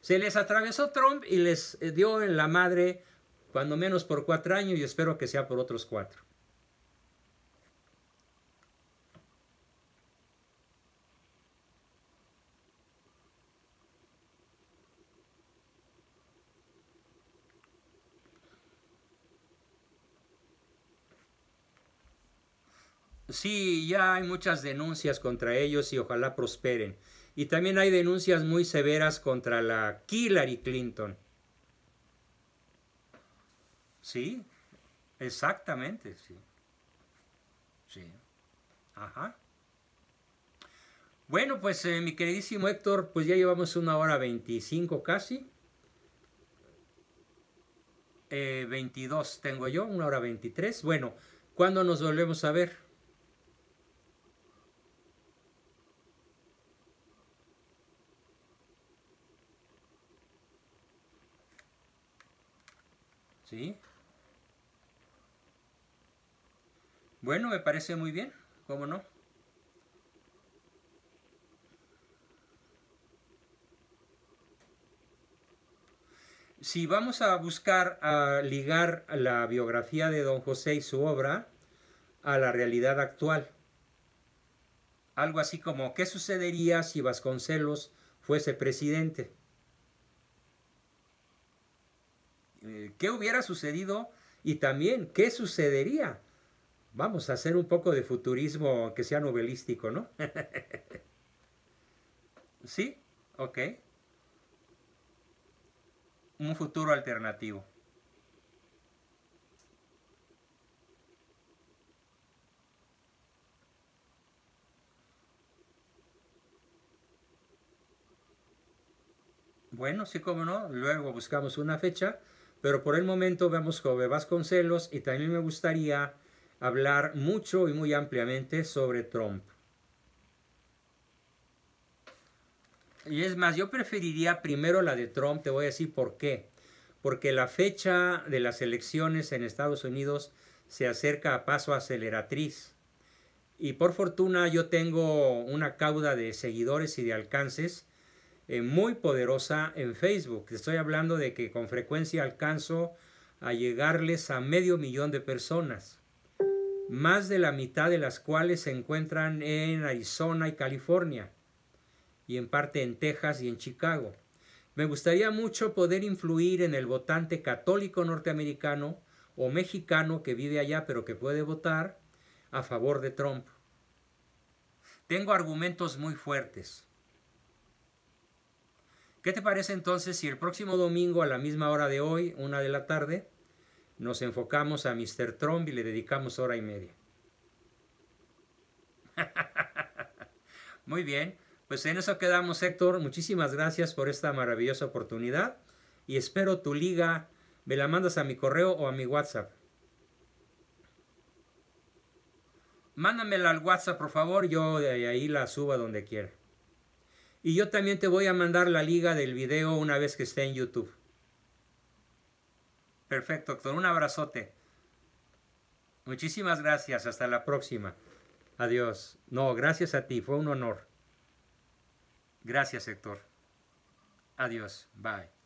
Se les atravesó Trump y les dio en la madre, cuando menos por cuatro años, y espero que sea por otros cuatro. Sí, ya hay muchas denuncias contra ellos y ojalá prosperen. Y también hay denuncias muy severas contra la Hillary Clinton. Sí, exactamente, sí. Sí. Ajá. Bueno, pues eh, mi queridísimo Héctor, pues ya llevamos una hora veinticinco casi. Eh, veintidós tengo yo, una hora veintitrés, Bueno, ¿cuándo nos volvemos a ver? Bueno, me parece muy bien, ¿cómo no? Si vamos a buscar a ligar la biografía de don José y su obra a la realidad actual, algo así como, ¿qué sucedería si Vasconcelos fuese presidente? Eh, ¿Qué hubiera sucedido? Y también, ¿qué sucedería Vamos a hacer un poco de futurismo, que sea novelístico, ¿no? ¿Sí? Ok. Un futuro alternativo. Bueno, sí, como no. Luego buscamos una fecha. Pero por el momento vemos Jove Vasconcelos y también me gustaría hablar mucho y muy ampliamente sobre Trump. Y es más, yo preferiría primero la de Trump, te voy a decir por qué. Porque la fecha de las elecciones en Estados Unidos se acerca a paso aceleratriz. Y por fortuna yo tengo una cauda de seguidores y de alcances eh, muy poderosa en Facebook. Estoy hablando de que con frecuencia alcanzo a llegarles a medio millón de personas más de la mitad de las cuales se encuentran en Arizona y California, y en parte en Texas y en Chicago. Me gustaría mucho poder influir en el votante católico norteamericano o mexicano que vive allá pero que puede votar a favor de Trump. Tengo argumentos muy fuertes. ¿Qué te parece entonces si el próximo domingo a la misma hora de hoy, una de la tarde, nos enfocamos a Mr. Trump y le dedicamos hora y media. Muy bien, pues en eso quedamos Héctor. Muchísimas gracias por esta maravillosa oportunidad y espero tu liga. Me la mandas a mi correo o a mi WhatsApp. Mándamela al WhatsApp, por favor. Yo de ahí la suba donde quiera. Y yo también te voy a mandar la liga del video una vez que esté en YouTube. Perfecto, doctor. Un abrazote. Muchísimas gracias. Hasta la próxima. Adiós. No, gracias a ti. Fue un honor. Gracias, Héctor. Adiós. Bye.